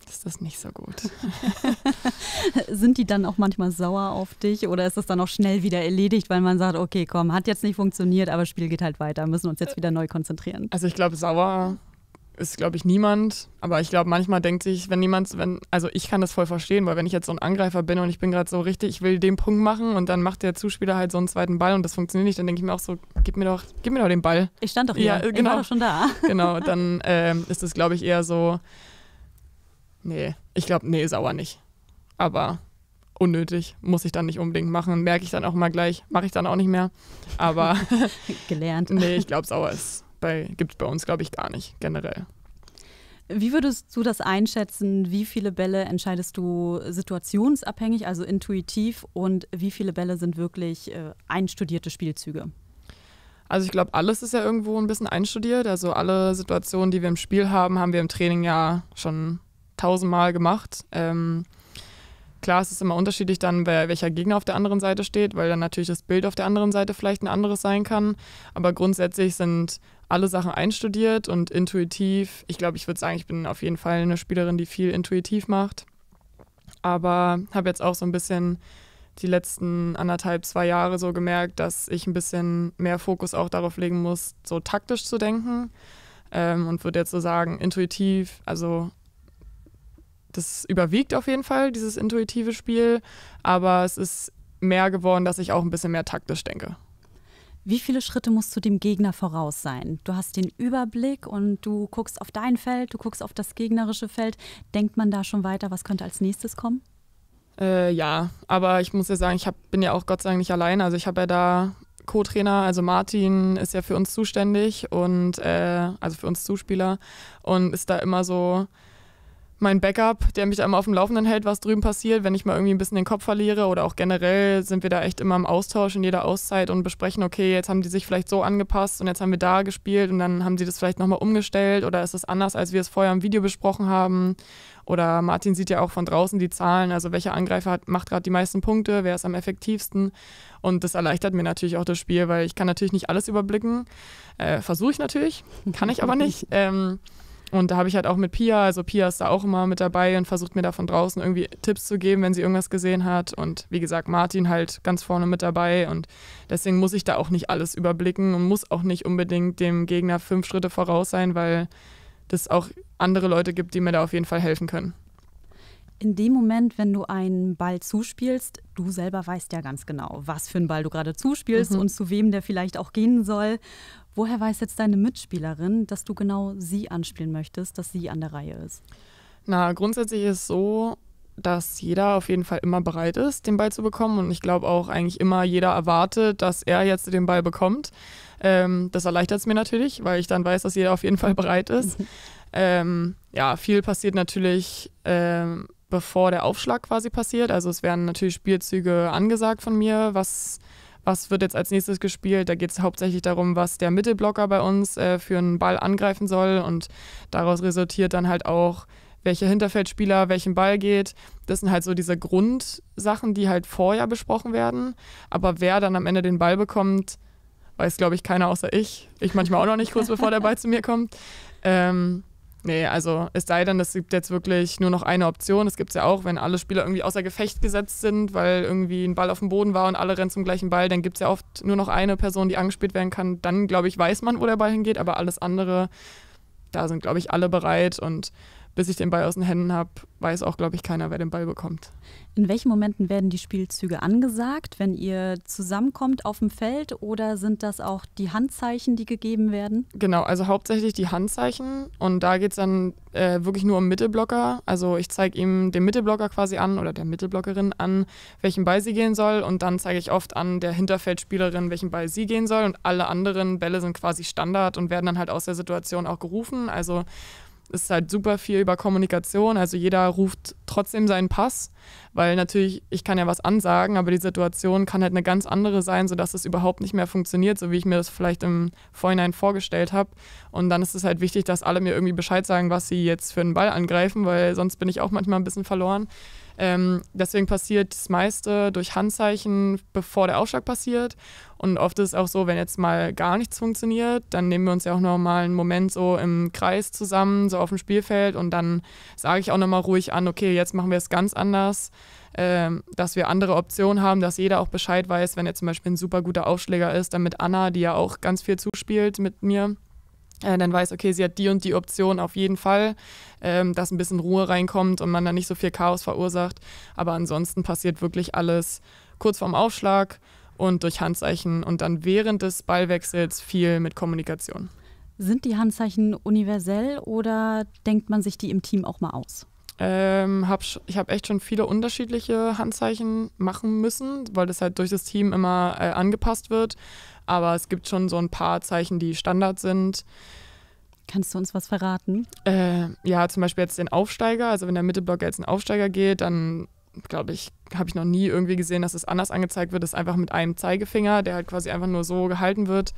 ist das nicht so gut. Sind die dann auch manchmal sauer auf dich oder ist das dann auch schnell wieder erledigt, weil man sagt, okay, komm, hat jetzt nicht funktioniert, aber Spiel geht halt weiter, müssen uns jetzt wieder neu konzentrieren? Also ich glaube, sauer ist, glaube ich, niemand. Aber ich glaube, manchmal denkt sich, wenn niemand, wenn, also ich kann das voll verstehen, weil wenn ich jetzt so ein Angreifer bin und ich bin gerade so richtig, ich will den Punkt machen und dann macht der Zuspieler halt so einen zweiten Ball und das funktioniert nicht, dann denke ich mir auch so, gib mir doch, gib mir doch den Ball. Ich stand doch hier, ja, genau. ich war genau. doch schon da. Genau, dann ähm, ist es, glaube ich, eher so, nee, ich glaube, nee, sauer nicht. Aber unnötig, muss ich dann nicht unbedingt machen, merke ich dann auch mal gleich, mache ich dann auch nicht mehr. Aber gelernt. nee, ich glaube, sauer ist bei, gibt es bei uns, glaube ich, gar nicht generell. Wie würdest du das einschätzen? Wie viele Bälle entscheidest du situationsabhängig, also intuitiv, und wie viele Bälle sind wirklich äh, einstudierte Spielzüge? Also ich glaube, alles ist ja irgendwo ein bisschen einstudiert. Also alle Situationen, die wir im Spiel haben, haben wir im Training ja schon tausendmal gemacht. Ähm, klar, es ist immer unterschiedlich dann, wer, welcher Gegner auf der anderen Seite steht, weil dann natürlich das Bild auf der anderen Seite vielleicht ein anderes sein kann. Aber grundsätzlich sind alle Sachen einstudiert und intuitiv. Ich glaube, ich würde sagen, ich bin auf jeden Fall eine Spielerin, die viel intuitiv macht. Aber habe jetzt auch so ein bisschen die letzten anderthalb, zwei Jahre so gemerkt, dass ich ein bisschen mehr Fokus auch darauf legen muss, so taktisch zu denken. Ähm, und würde jetzt so sagen, intuitiv, also das überwiegt auf jeden Fall, dieses intuitive Spiel. Aber es ist mehr geworden, dass ich auch ein bisschen mehr taktisch denke. Wie viele Schritte musst du dem Gegner voraus sein? Du hast den Überblick und du guckst auf dein Feld, du guckst auf das gegnerische Feld. Denkt man da schon weiter, was könnte als nächstes kommen? Äh, ja, aber ich muss ja sagen, ich hab, bin ja auch Gott sei Dank nicht allein. Also ich habe ja da Co-Trainer, also Martin ist ja für uns zuständig und äh, also für uns Zuspieler und ist da immer so, mein Backup, der mich da immer auf dem Laufenden hält, was drüben passiert, wenn ich mal irgendwie ein bisschen den Kopf verliere oder auch generell sind wir da echt immer im Austausch in jeder Auszeit und besprechen, okay, jetzt haben die sich vielleicht so angepasst und jetzt haben wir da gespielt und dann haben sie das vielleicht nochmal umgestellt oder ist das anders, als wir es vorher im Video besprochen haben. Oder Martin sieht ja auch von draußen die Zahlen, also welcher Angreifer hat, macht gerade die meisten Punkte, wer ist am effektivsten. Und das erleichtert mir natürlich auch das Spiel, weil ich kann natürlich nicht alles überblicken. Äh, Versuche ich natürlich, kann ich aber nicht. Ähm, und da habe ich halt auch mit Pia, also Pia ist da auch immer mit dabei und versucht mir da von draußen irgendwie Tipps zu geben, wenn sie irgendwas gesehen hat. Und wie gesagt, Martin halt ganz vorne mit dabei. Und deswegen muss ich da auch nicht alles überblicken und muss auch nicht unbedingt dem Gegner fünf Schritte voraus sein, weil das auch andere Leute gibt, die mir da auf jeden Fall helfen können in dem Moment, wenn du einen Ball zuspielst, du selber weißt ja ganz genau, was für einen Ball du gerade zuspielst mhm. und zu wem der vielleicht auch gehen soll. Woher weiß jetzt deine Mitspielerin, dass du genau sie anspielen möchtest, dass sie an der Reihe ist? Na, grundsätzlich ist es so, dass jeder auf jeden Fall immer bereit ist, den Ball zu bekommen. Und ich glaube auch eigentlich immer jeder erwartet, dass er jetzt den Ball bekommt. Ähm, das erleichtert es mir natürlich, weil ich dann weiß, dass jeder auf jeden Fall bereit ist. ähm, ja, viel passiert natürlich ähm, bevor der Aufschlag quasi passiert. Also es werden natürlich Spielzüge angesagt von mir, was, was wird jetzt als nächstes gespielt. Da geht es hauptsächlich darum, was der Mittelblocker bei uns äh, für einen Ball angreifen soll und daraus resultiert dann halt auch, welcher Hinterfeldspieler welchen Ball geht. Das sind halt so diese Grundsachen, die halt vorher besprochen werden. Aber wer dann am Ende den Ball bekommt, weiß, glaube ich, keiner außer ich. Ich manchmal auch noch nicht kurz bevor der Ball zu mir kommt. Ähm, Nee, also es sei denn, es gibt jetzt wirklich nur noch eine Option. Das gibt es ja auch, wenn alle Spieler irgendwie außer Gefecht gesetzt sind, weil irgendwie ein Ball auf dem Boden war und alle rennen zum gleichen Ball, dann gibt es ja oft nur noch eine Person, die angespielt werden kann. Dann, glaube ich, weiß man, wo der Ball hingeht, aber alles andere, da sind, glaube ich, alle bereit und bis ich den Ball aus den Händen habe, weiß auch, glaube ich, keiner, wer den Ball bekommt. In welchen Momenten werden die Spielzüge angesagt, wenn ihr zusammenkommt auf dem Feld oder sind das auch die Handzeichen, die gegeben werden? Genau, also hauptsächlich die Handzeichen und da geht es dann äh, wirklich nur um Mittelblocker. Also ich zeige ihm den Mittelblocker quasi an oder der Mittelblockerin an, welchen Ball sie gehen soll und dann zeige ich oft an der Hinterfeldspielerin, welchen Ball sie gehen soll und alle anderen Bälle sind quasi Standard und werden dann halt aus der Situation auch gerufen. Also es ist halt super viel über Kommunikation. Also jeder ruft trotzdem seinen Pass, weil natürlich, ich kann ja was ansagen, aber die Situation kann halt eine ganz andere sein, sodass es überhaupt nicht mehr funktioniert, so wie ich mir das vielleicht im Vorhinein vorgestellt habe. Und dann ist es halt wichtig, dass alle mir irgendwie Bescheid sagen, was sie jetzt für einen Ball angreifen, weil sonst bin ich auch manchmal ein bisschen verloren. Ähm, deswegen passiert das meiste durch Handzeichen, bevor der Aufschlag passiert. Und oft ist es auch so, wenn jetzt mal gar nichts funktioniert, dann nehmen wir uns ja auch nochmal einen Moment so im Kreis zusammen, so auf dem Spielfeld. Und dann sage ich auch nochmal ruhig an, okay, jetzt machen wir es ganz anders, ähm, dass wir andere Optionen haben, dass jeder auch Bescheid weiß, wenn er zum Beispiel ein super guter Aufschläger ist, dann mit Anna, die ja auch ganz viel zuspielt mit mir äh, dann weiß, okay, sie hat die und die Option auf jeden Fall, ähm, dass ein bisschen Ruhe reinkommt und man dann nicht so viel Chaos verursacht. Aber ansonsten passiert wirklich alles kurz vorm Aufschlag und durch Handzeichen und dann während des Ballwechsels viel mit Kommunikation. Sind die Handzeichen universell oder denkt man sich die im Team auch mal aus? Ähm, hab, ich habe echt schon viele unterschiedliche Handzeichen machen müssen, weil das halt durch das Team immer äh, angepasst wird. Aber es gibt schon so ein paar Zeichen, die Standard sind. Kannst du uns was verraten? Äh, ja, zum Beispiel jetzt den Aufsteiger. Also wenn der Mittelblocker jetzt einen Aufsteiger geht, dann glaube ich, habe ich noch nie irgendwie gesehen, dass es anders angezeigt wird. Das ist einfach mit einem Zeigefinger, der halt quasi einfach nur so gehalten wird.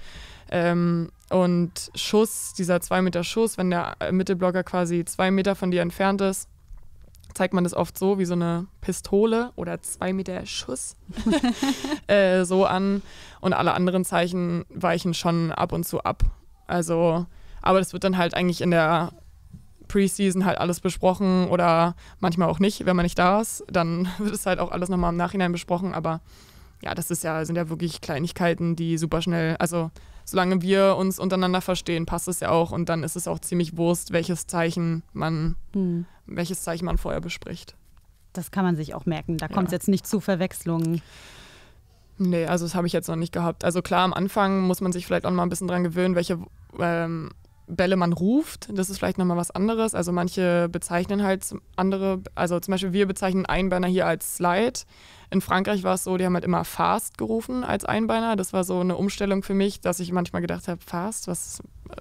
Ähm, und Schuss, dieser 2 Meter Schuss, wenn der äh, Mittelblocker quasi 2 Meter von dir entfernt ist, zeigt man das oft so wie so eine Pistole oder zwei Meter Schuss äh, so an. Und alle anderen Zeichen weichen schon ab und zu ab. Also, aber das wird dann halt eigentlich in der Preseason halt alles besprochen oder manchmal auch nicht, wenn man nicht da ist. Dann wird es halt auch alles nochmal im Nachhinein besprochen. Aber ja, das ist ja, sind ja wirklich Kleinigkeiten, die super schnell, also solange wir uns untereinander verstehen, passt es ja auch und dann ist es auch ziemlich Wurst, welches Zeichen man hm welches Zeichen man vorher bespricht. Das kann man sich auch merken. Da kommt es jetzt nicht zu Verwechslungen. Nee, also das habe ich jetzt noch nicht gehabt. Also klar, am Anfang muss man sich vielleicht auch noch mal ein bisschen dran gewöhnen, welche ähm, Bälle man ruft. Das ist vielleicht nochmal was anderes. Also manche bezeichnen halt andere, also zum Beispiel wir bezeichnen Einbeiner hier als Slide. In Frankreich war es so, die haben halt immer Fast gerufen als Einbeiner. Das war so eine Umstellung für mich, dass ich manchmal gedacht habe, Fast, was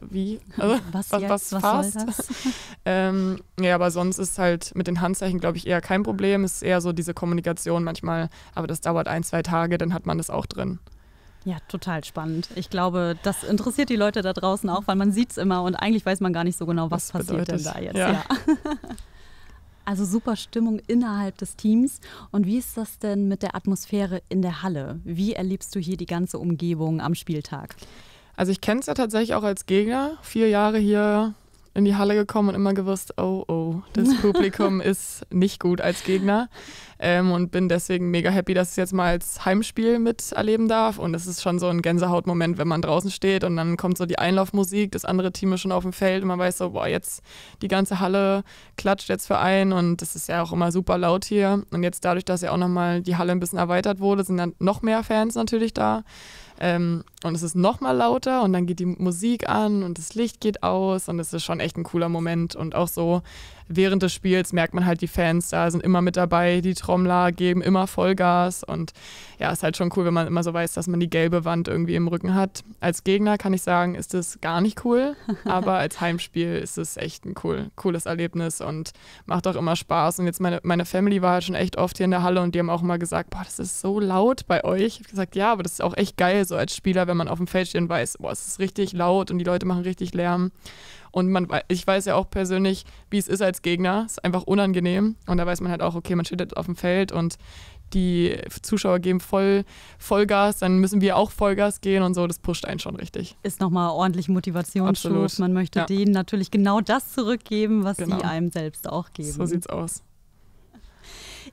wie? was, was, was, was fast? das? ähm, ja, aber sonst ist halt mit den Handzeichen, glaube ich, eher kein Problem. Es ist eher so diese Kommunikation manchmal, aber das dauert ein, zwei Tage, dann hat man das auch drin. Ja, total spannend. Ich glaube, das interessiert die Leute da draußen auch, weil man sieht es immer und eigentlich weiß man gar nicht so genau, was was passiert denn da jetzt. Ja. ja. Also super Stimmung innerhalb des Teams. Und wie ist das denn mit der Atmosphäre in der Halle? Wie erlebst du hier die ganze Umgebung am Spieltag? Also ich kenne es ja tatsächlich auch als Gegner. Vier Jahre hier in die Halle gekommen und immer gewusst, oh oh, das Publikum ist nicht gut als Gegner. Ähm, und bin deswegen mega happy, dass ich es jetzt mal als Heimspiel miterleben darf. Und es ist schon so ein Gänsehautmoment, wenn man draußen steht und dann kommt so die Einlaufmusik, das andere Team ist schon auf dem Feld und man weiß so, boah, jetzt die ganze Halle klatscht jetzt für einen und das ist ja auch immer super laut hier. Und jetzt dadurch, dass ja auch nochmal die Halle ein bisschen erweitert wurde, sind dann noch mehr Fans natürlich da. Ähm, und es ist nochmal lauter und dann geht die Musik an und das Licht geht aus und es ist schon echt ein cooler Moment und auch so während des Spiels merkt man halt, die Fans da sind immer mit dabei, die Trommler geben immer Vollgas und ja, ist halt schon cool, wenn man immer so weiß, dass man die gelbe Wand irgendwie im Rücken hat. Als Gegner kann ich sagen, ist das gar nicht cool, aber als Heimspiel ist es echt ein cool, cooles Erlebnis und macht auch immer Spaß. Und jetzt meine, meine Family war halt schon echt oft hier in der Halle und die haben auch immer gesagt, boah, das ist so laut bei euch. Ich habe gesagt, ja, aber das ist auch echt geil so als Spieler, wenn man auf dem Feld steht und weiß, boah, es ist richtig laut und die Leute machen richtig Lärm. Und man, ich weiß ja auch persönlich, wie es ist als Gegner. Es ist einfach unangenehm. Und da weiß man halt auch, okay, man steht jetzt auf dem Feld und die Zuschauer geben voll Vollgas, dann müssen wir auch Vollgas gehen und so. Das pusht einen schon richtig. Ist nochmal ordentlich Motivationsschub. Man möchte ja. denen natürlich genau das zurückgeben, was genau. sie einem selbst auch geben. So sieht's aus.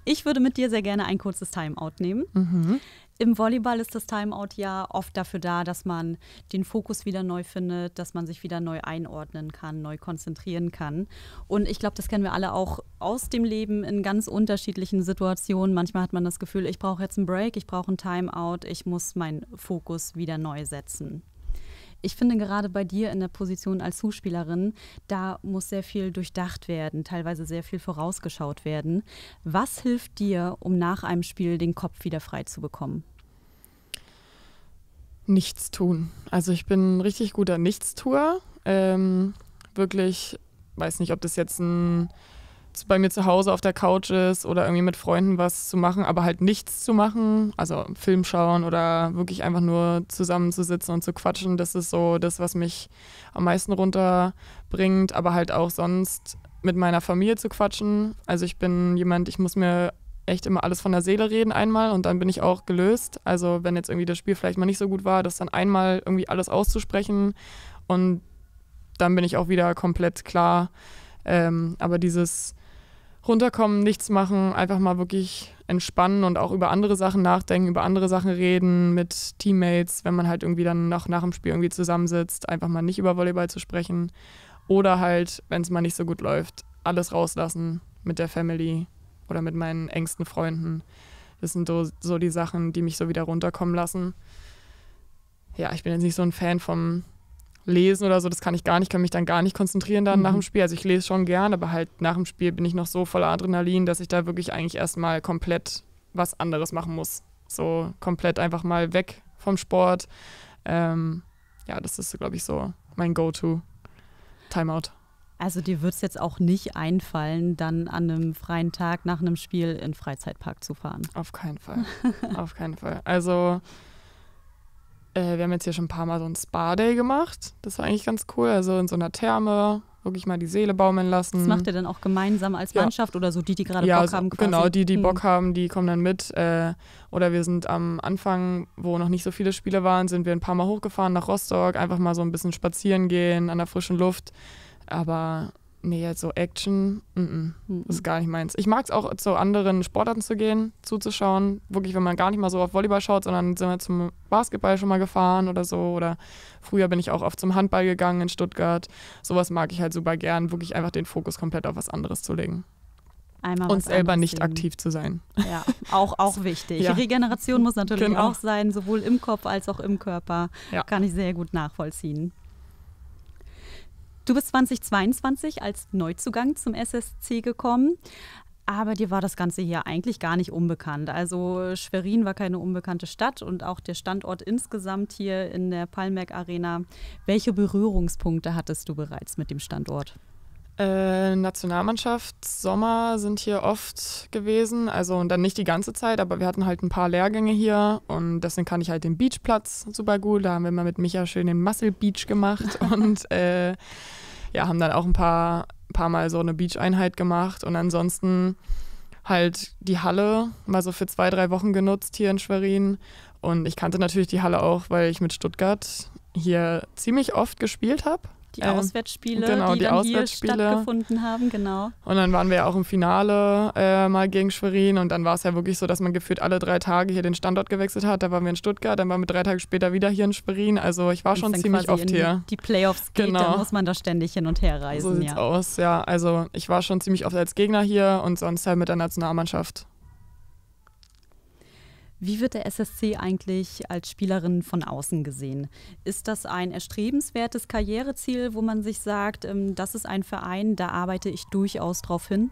Ich würde mit dir sehr gerne ein kurzes Timeout nehmen. Mhm. Im Volleyball ist das Timeout ja oft dafür da, dass man den Fokus wieder neu findet, dass man sich wieder neu einordnen kann, neu konzentrieren kann. Und ich glaube, das kennen wir alle auch aus dem Leben in ganz unterschiedlichen Situationen. Manchmal hat man das Gefühl, ich brauche jetzt einen Break, ich brauche einen Timeout, ich muss meinen Fokus wieder neu setzen ich finde gerade bei dir in der Position als Zuspielerin, da muss sehr viel durchdacht werden, teilweise sehr viel vorausgeschaut werden. Was hilft dir, um nach einem Spiel den Kopf wieder frei zu bekommen? Nichts tun. Also ich bin ein richtig guter Nichtstuer. Ähm, wirklich, weiß nicht, ob das jetzt ein bei mir zu Hause auf der Couch ist oder irgendwie mit Freunden was zu machen, aber halt nichts zu machen, also Film schauen oder wirklich einfach nur zusammenzusitzen und zu quatschen, das ist so das, was mich am meisten runterbringt, aber halt auch sonst mit meiner Familie zu quatschen. Also ich bin jemand, ich muss mir echt immer alles von der Seele reden einmal und dann bin ich auch gelöst. Also wenn jetzt irgendwie das Spiel vielleicht mal nicht so gut war, das dann einmal irgendwie alles auszusprechen und dann bin ich auch wieder komplett klar. Ähm, aber dieses runterkommen, nichts machen, einfach mal wirklich entspannen und auch über andere Sachen nachdenken, über andere Sachen reden mit Teammates, wenn man halt irgendwie dann noch nach dem Spiel irgendwie zusammensitzt, einfach mal nicht über Volleyball zu sprechen oder halt, wenn es mal nicht so gut läuft, alles rauslassen mit der Family oder mit meinen engsten Freunden. Das sind so, so die Sachen, die mich so wieder runterkommen lassen. Ja, ich bin jetzt nicht so ein Fan vom lesen oder so, das kann ich gar nicht, kann mich dann gar nicht konzentrieren dann mhm. nach dem mhm. Spiel. Also ich lese schon gern, aber halt nach dem Spiel bin ich noch so voller Adrenalin, dass ich da wirklich eigentlich erstmal komplett was anderes machen muss. So komplett einfach mal weg vom Sport. Ähm, ja, das ist, glaube ich, so mein Go-To. Timeout. Also dir wird es jetzt auch nicht einfallen, dann an einem freien Tag nach einem Spiel in den Freizeitpark zu fahren. Auf keinen Fall. Auf keinen Fall. Also äh, wir haben jetzt hier schon ein paar Mal so ein Spa-Day gemacht. Das war eigentlich ganz cool. Also in so einer Therme wirklich mal die Seele baumeln lassen. Das macht ihr dann auch gemeinsam als Mannschaft ja. oder so die, die gerade ja, Bock haben? Genau, quasi. Genau, die, die hm. Bock haben, die kommen dann mit. Äh, oder wir sind am Anfang, wo noch nicht so viele Spiele waren, sind wir ein paar Mal hochgefahren nach Rostock, einfach mal so ein bisschen spazieren gehen an der frischen Luft. Aber nee, so Action, m -m, mhm. ist gar nicht meins. Ich mag es auch, zu anderen Sportarten zu gehen, zuzuschauen. Wirklich, wenn man gar nicht mal so auf Volleyball schaut, sondern sind wir zum Basketball schon mal gefahren oder so. Oder früher bin ich auch oft zum Handball gegangen in Stuttgart. Sowas mag ich halt super gern, wirklich einfach den Fokus komplett auf was anderes zu legen. Einmal und selber nicht sehen. aktiv zu sein. Ja, auch, auch wichtig. Ja. Regeneration muss natürlich genau. auch sein, sowohl im Kopf als auch im Körper. Ja. Kann ich sehr gut nachvollziehen. Du bist 2022 als Neuzugang zum SSC gekommen. Aber dir war das Ganze hier eigentlich gar nicht unbekannt. Also Schwerin war keine unbekannte Stadt und auch der Standort insgesamt hier in der Palmerk Arena. Welche Berührungspunkte hattest du bereits mit dem Standort? Äh, Nationalmannschaft, Sommer sind hier oft gewesen, also und dann nicht die ganze Zeit, aber wir hatten halt ein paar Lehrgänge hier und deswegen kann ich halt den Beachplatz super gut. Da haben wir mal mit Micha schön den Muscle Beach gemacht und äh, ja, haben dann auch ein paar, paar Mal so eine Beach-Einheit gemacht und ansonsten halt die Halle mal so für zwei, drei Wochen genutzt hier in Schwerin und ich kannte natürlich die Halle auch, weil ich mit Stuttgart hier ziemlich oft gespielt habe die ähm, Auswärtsspiele, genau, die, die dann Auswärtsspiele. hier stattgefunden haben, genau. Und dann waren wir ja auch im Finale äh, mal gegen Schwerin und dann war es ja wirklich so, dass man gefühlt alle drei Tage hier den Standort gewechselt hat. Da waren wir in Stuttgart, dann waren wir drei Tage später wieder hier in Schwerin. Also ich war Wenn's schon ziemlich oft hier. Die Playoffs geht, genau. dann muss man da ständig hin und her reisen. So sieht's ja. aus, ja. Also ich war schon ziemlich oft als Gegner hier und sonst halt mit der Nationalmannschaft. Wie wird der SSC eigentlich als Spielerin von außen gesehen? Ist das ein erstrebenswertes Karriereziel, wo man sich sagt, ähm, das ist ein Verein, da arbeite ich durchaus drauf hin?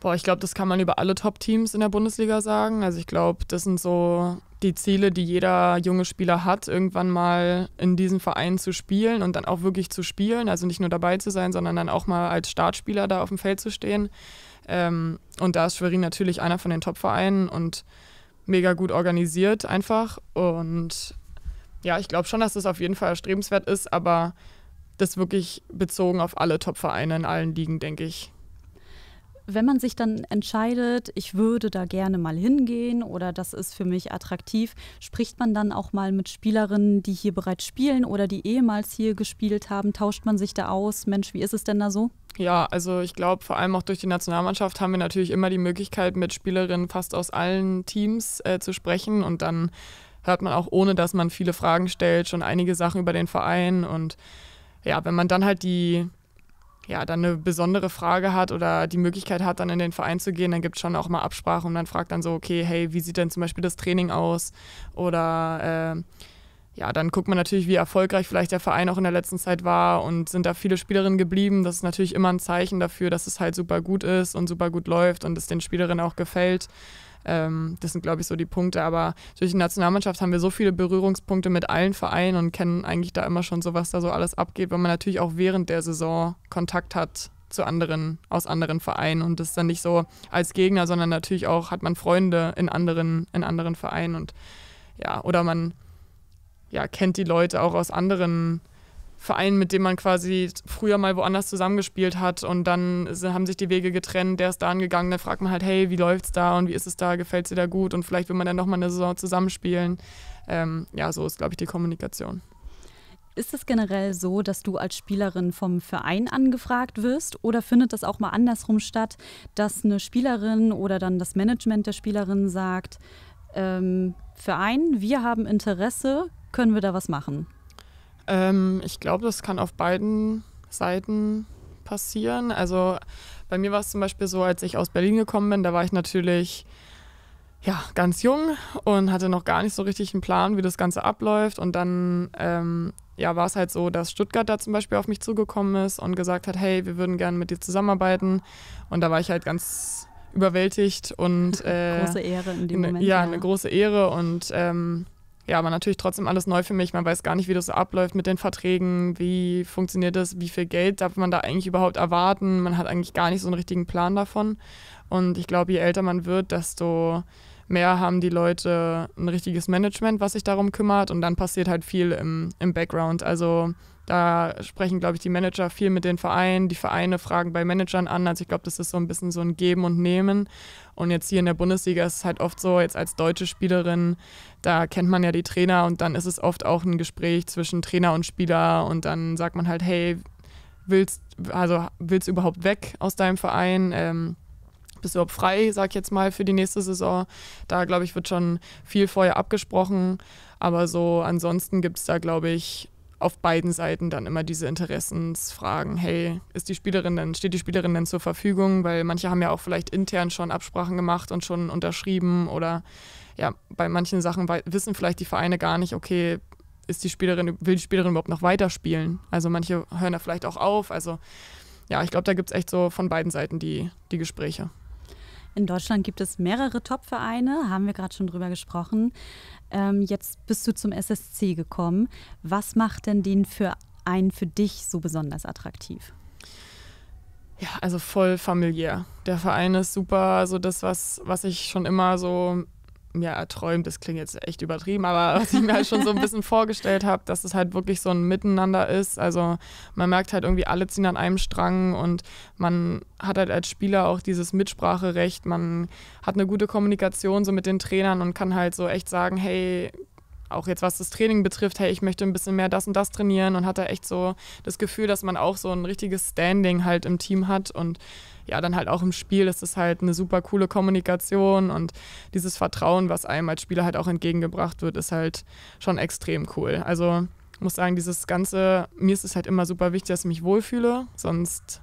Boah, ich glaube, das kann man über alle Top-Teams in der Bundesliga sagen. Also ich glaube, das sind so die Ziele, die jeder junge Spieler hat, irgendwann mal in diesem Verein zu spielen und dann auch wirklich zu spielen. Also nicht nur dabei zu sein, sondern dann auch mal als Startspieler da auf dem Feld zu stehen. Ähm, und da ist Schwerin natürlich einer von den Top-Vereinen und mega gut organisiert einfach. Und ja, ich glaube schon, dass das auf jeden Fall erstrebenswert ist, aber das wirklich bezogen auf alle Top-Vereine in allen Ligen, denke ich, wenn man sich dann entscheidet, ich würde da gerne mal hingehen oder das ist für mich attraktiv, spricht man dann auch mal mit Spielerinnen, die hier bereits spielen oder die ehemals hier gespielt haben, tauscht man sich da aus? Mensch, wie ist es denn da so? Ja, also ich glaube, vor allem auch durch die Nationalmannschaft haben wir natürlich immer die Möglichkeit, mit Spielerinnen fast aus allen Teams äh, zu sprechen und dann hört man auch, ohne dass man viele Fragen stellt, schon einige Sachen über den Verein und ja, wenn man dann halt die ja, dann eine besondere Frage hat oder die Möglichkeit hat, dann in den Verein zu gehen, dann gibt es schon auch mal Absprachen und dann fragt dann so, okay, hey, wie sieht denn zum Beispiel das Training aus? Oder äh, ja, dann guckt man natürlich, wie erfolgreich vielleicht der Verein auch in der letzten Zeit war und sind da viele Spielerinnen geblieben. Das ist natürlich immer ein Zeichen dafür, dass es halt super gut ist und super gut läuft und es den Spielerinnen auch gefällt. Ähm, das sind, glaube ich, so die Punkte. Aber durch die Nationalmannschaft haben wir so viele Berührungspunkte mit allen Vereinen und kennen eigentlich da immer schon so, was da so alles abgeht, weil man natürlich auch während der Saison Kontakt hat zu anderen, aus anderen Vereinen und das ist dann nicht so als Gegner, sondern natürlich auch hat man Freunde in anderen, in anderen Vereinen und ja, oder man ja, kennt die Leute auch aus anderen Vereinen. Verein, mit dem man quasi früher mal woanders zusammengespielt hat und dann haben sich die Wege getrennt, der ist da angegangen, dann fragt man halt, hey, wie läuft's da und wie ist es da, gefällt's dir da gut und vielleicht will man dann nochmal eine Saison zusammenspielen. Ähm, ja, so ist, glaube ich, die Kommunikation. Ist es generell so, dass du als Spielerin vom Verein angefragt wirst oder findet das auch mal andersrum statt, dass eine Spielerin oder dann das Management der Spielerin sagt, ähm, Verein, wir haben Interesse, können wir da was machen? Ähm, ich glaube, das kann auf beiden Seiten passieren. Also bei mir war es zum Beispiel so, als ich aus Berlin gekommen bin, da war ich natürlich ja, ganz jung und hatte noch gar nicht so richtig einen Plan, wie das Ganze abläuft. Und dann ähm, ja, war es halt so, dass Stuttgart da zum Beispiel auf mich zugekommen ist und gesagt hat, hey, wir würden gerne mit dir zusammenarbeiten. Und da war ich halt ganz überwältigt und äh, große Ehre in dem ne, Moment. Ne, ja, ja, eine große Ehre und ähm, ja, aber natürlich trotzdem alles neu für mich. Man weiß gar nicht, wie das so abläuft mit den Verträgen, wie funktioniert das, wie viel Geld darf man da eigentlich überhaupt erwarten. Man hat eigentlich gar nicht so einen richtigen Plan davon. Und ich glaube, je älter man wird, desto mehr haben die Leute ein richtiges Management, was sich darum kümmert. Und dann passiert halt viel im, im Background. Also da sprechen, glaube ich, die Manager viel mit den Vereinen. Die Vereine fragen bei Managern an. Also ich glaube, das ist so ein bisschen so ein Geben und Nehmen. Und jetzt hier in der Bundesliga ist es halt oft so, jetzt als deutsche Spielerin, da kennt man ja die Trainer und dann ist es oft auch ein Gespräch zwischen Trainer und Spieler und dann sagt man halt, hey, willst, also willst du überhaupt weg aus deinem Verein? Ähm, bist du überhaupt frei, sag ich jetzt mal, für die nächste Saison. Da, glaube ich, wird schon viel vorher abgesprochen. Aber so ansonsten gibt es da, glaube ich, auf beiden Seiten dann immer diese Interessensfragen. Hey, ist die Spielerin denn, steht die Spielerin denn zur Verfügung? Weil manche haben ja auch vielleicht intern schon Absprachen gemacht und schon unterschrieben oder ja, bei manchen Sachen wissen vielleicht die Vereine gar nicht, okay, ist die Spielerin, will die Spielerin überhaupt noch weiterspielen? Also manche hören da vielleicht auch auf. Also ja, ich glaube, da gibt es echt so von beiden Seiten die, die Gespräche. In Deutschland gibt es mehrere Top-Vereine, haben wir gerade schon drüber gesprochen. Ähm, jetzt bist du zum SSC gekommen. Was macht denn den für einen für dich so besonders attraktiv? Ja, also voll familiär. Der Verein ist super, Also das, was, was ich schon immer so mir erträumt, das klingt jetzt echt übertrieben, aber was ich mir halt schon so ein bisschen vorgestellt habe, dass es halt wirklich so ein Miteinander ist. Also man merkt halt irgendwie, alle ziehen an einem Strang und man hat halt als Spieler auch dieses Mitspracherecht, man hat eine gute Kommunikation so mit den Trainern und kann halt so echt sagen, hey, auch jetzt was das Training betrifft, hey, ich möchte ein bisschen mehr das und das trainieren und hat da echt so das Gefühl, dass man auch so ein richtiges Standing halt im Team hat und ja, dann halt auch im Spiel ist es halt eine super coole Kommunikation und dieses Vertrauen, was einem als Spieler halt auch entgegengebracht wird, ist halt schon extrem cool. Also muss sagen, dieses Ganze, mir ist es halt immer super wichtig, dass ich mich wohlfühle, sonst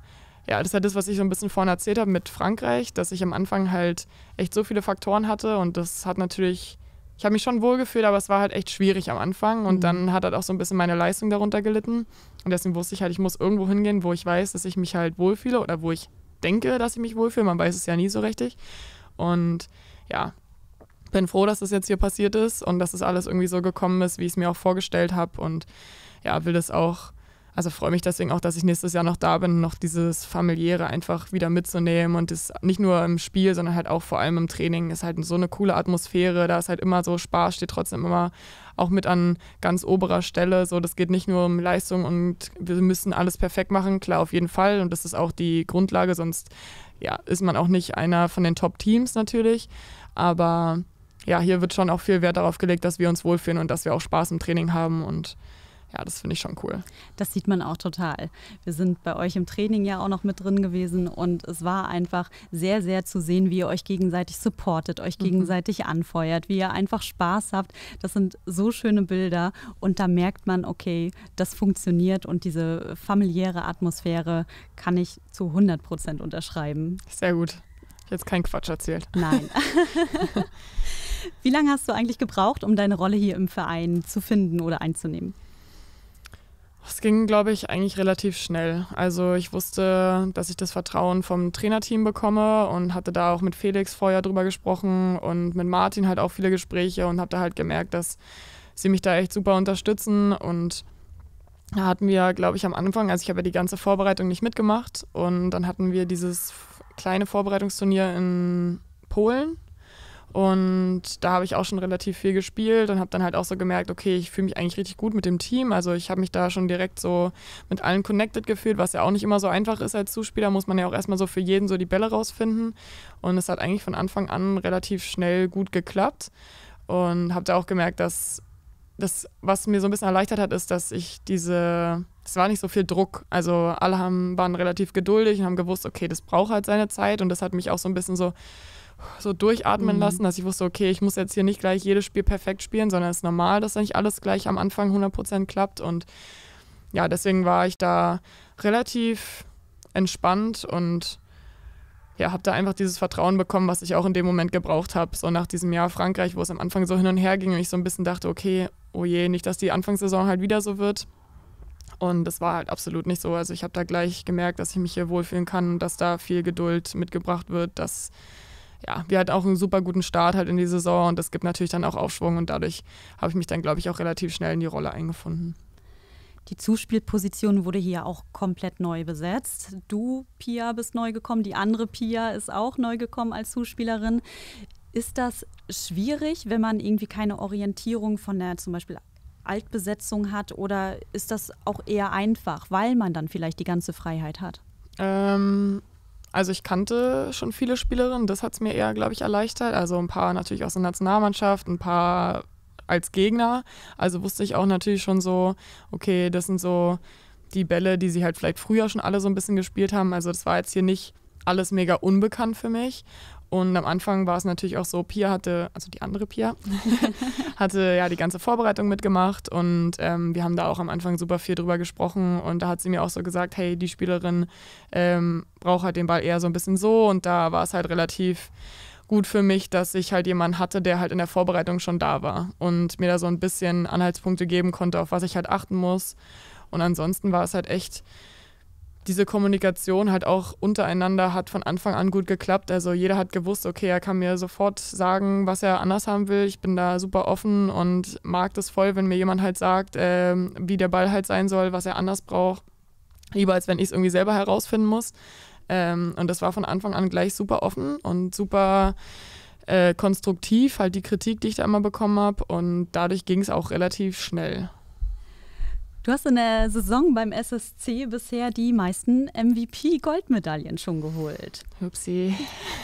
ja, das ist halt das, was ich so ein bisschen vorhin erzählt habe mit Frankreich, dass ich am Anfang halt echt so viele Faktoren hatte und das hat natürlich ich habe mich schon wohl gefühlt, aber es war halt echt schwierig am Anfang. Und mhm. dann hat halt auch so ein bisschen meine Leistung darunter gelitten. Und deswegen wusste ich halt, ich muss irgendwo hingehen, wo ich weiß, dass ich mich halt wohlfühle oder wo ich denke, dass ich mich wohlfühle. Man weiß es ja nie so richtig. Und ja, bin froh, dass das jetzt hier passiert ist und dass es das alles irgendwie so gekommen ist, wie ich es mir auch vorgestellt habe. Und ja, will das auch also freue mich deswegen auch, dass ich nächstes Jahr noch da bin, noch dieses familiäre einfach wieder mitzunehmen und das nicht nur im Spiel, sondern halt auch vor allem im Training ist halt so eine coole Atmosphäre, da ist halt immer so Spaß, steht trotzdem immer auch mit an ganz oberer Stelle, so das geht nicht nur um Leistung und wir müssen alles perfekt machen, klar auf jeden Fall und das ist auch die Grundlage, sonst ja, ist man auch nicht einer von den Top Teams natürlich, aber ja, hier wird schon auch viel Wert darauf gelegt, dass wir uns wohlfühlen und dass wir auch Spaß im Training haben und ja, das finde ich schon cool. Das sieht man auch total. Wir sind bei euch im Training ja auch noch mit drin gewesen und es war einfach sehr, sehr zu sehen, wie ihr euch gegenseitig supportet, euch mhm. gegenseitig anfeuert, wie ihr einfach Spaß habt. Das sind so schöne Bilder und da merkt man, okay, das funktioniert und diese familiäre Atmosphäre kann ich zu 100 Prozent unterschreiben. Sehr gut. Jetzt kein Quatsch erzählt. Nein. wie lange hast du eigentlich gebraucht, um deine Rolle hier im Verein zu finden oder einzunehmen? Es ging, glaube ich, eigentlich relativ schnell. Also ich wusste, dass ich das Vertrauen vom Trainerteam bekomme und hatte da auch mit Felix vorher drüber gesprochen und mit Martin halt auch viele Gespräche und habe da halt gemerkt, dass sie mich da echt super unterstützen und da hatten wir, glaube ich, am Anfang, also ich habe ja die ganze Vorbereitung nicht mitgemacht und dann hatten wir dieses kleine Vorbereitungsturnier in Polen und da habe ich auch schon relativ viel gespielt und habe dann halt auch so gemerkt, okay, ich fühle mich eigentlich richtig gut mit dem Team. Also ich habe mich da schon direkt so mit allen connected gefühlt, was ja auch nicht immer so einfach ist als Zuspieler, muss man ja auch erstmal so für jeden so die Bälle rausfinden. Und es hat eigentlich von Anfang an relativ schnell gut geklappt und habe da auch gemerkt, dass das, was mir so ein bisschen erleichtert hat, ist, dass ich diese, es war nicht so viel Druck. Also alle haben, waren relativ geduldig und haben gewusst, okay, das braucht halt seine Zeit und das hat mich auch so ein bisschen so so durchatmen mhm. lassen, dass ich wusste, okay, ich muss jetzt hier nicht gleich jedes Spiel perfekt spielen, sondern es ist normal, dass nicht alles gleich am Anfang 100% klappt. Und ja, deswegen war ich da relativ entspannt und ja, habe da einfach dieses Vertrauen bekommen, was ich auch in dem Moment gebraucht habe. So nach diesem Jahr Frankreich, wo es am Anfang so hin und her ging und ich so ein bisschen dachte, okay, oh je, nicht, dass die Anfangssaison halt wieder so wird. Und das war halt absolut nicht so. Also ich habe da gleich gemerkt, dass ich mich hier wohlfühlen kann, dass da viel Geduld mitgebracht wird, dass ja, wir hatten auch einen super guten Start halt in die Saison und das gibt natürlich dann auch Aufschwung und dadurch habe ich mich dann, glaube ich, auch relativ schnell in die Rolle eingefunden. Die Zuspielposition wurde hier auch komplett neu besetzt. Du, Pia, bist neu gekommen, die andere Pia ist auch neu gekommen als Zuspielerin. Ist das schwierig, wenn man irgendwie keine Orientierung von der zum Beispiel Altbesetzung hat oder ist das auch eher einfach, weil man dann vielleicht die ganze Freiheit hat? Ähm, also ich kannte schon viele Spielerinnen, das hat es mir eher, glaube ich, erleichtert. Also ein paar natürlich aus der Nationalmannschaft, ein paar als Gegner. Also wusste ich auch natürlich schon so, okay, das sind so die Bälle, die sie halt vielleicht früher schon alle so ein bisschen gespielt haben. Also das war jetzt hier nicht alles mega unbekannt für mich. Und am Anfang war es natürlich auch so, Pia hatte, also die andere Pia, hatte ja die ganze Vorbereitung mitgemacht und ähm, wir haben da auch am Anfang super viel drüber gesprochen und da hat sie mir auch so gesagt, hey, die Spielerin ähm, braucht halt den Ball eher so ein bisschen so und da war es halt relativ gut für mich, dass ich halt jemanden hatte, der halt in der Vorbereitung schon da war und mir da so ein bisschen Anhaltspunkte geben konnte, auf was ich halt achten muss. Und ansonsten war es halt echt diese Kommunikation halt auch untereinander hat von Anfang an gut geklappt. Also jeder hat gewusst, okay, er kann mir sofort sagen, was er anders haben will. Ich bin da super offen und mag das voll, wenn mir jemand halt sagt, äh, wie der Ball halt sein soll, was er anders braucht. Lieber als wenn ich es irgendwie selber herausfinden muss. Ähm, und das war von Anfang an gleich super offen und super äh, konstruktiv, halt die Kritik, die ich da immer bekommen habe. Und dadurch ging es auch relativ schnell. Du hast in der Saison beim SSC bisher die meisten MVP-Goldmedaillen schon geholt. Upsi.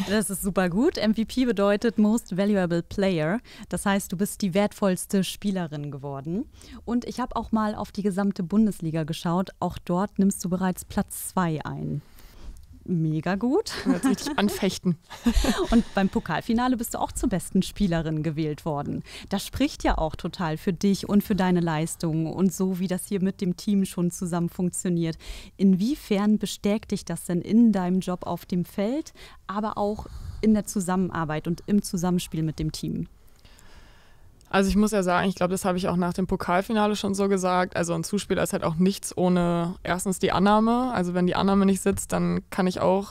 Das ist super gut. MVP bedeutet Most Valuable Player. Das heißt, du bist die wertvollste Spielerin geworden. Und ich habe auch mal auf die gesamte Bundesliga geschaut. Auch dort nimmst du bereits Platz zwei ein mega gut. Richtig anfechten. Und beim Pokalfinale bist du auch zur besten Spielerin gewählt worden. Das spricht ja auch total für dich und für deine Leistungen und so, wie das hier mit dem Team schon zusammen funktioniert. Inwiefern bestärkt dich das denn in deinem Job auf dem Feld, aber auch in der Zusammenarbeit und im Zusammenspiel mit dem Team? Also ich muss ja sagen, ich glaube, das habe ich auch nach dem Pokalfinale schon so gesagt. Also ein Zuspieler ist halt auch nichts ohne erstens die Annahme. Also wenn die Annahme nicht sitzt, dann kann ich auch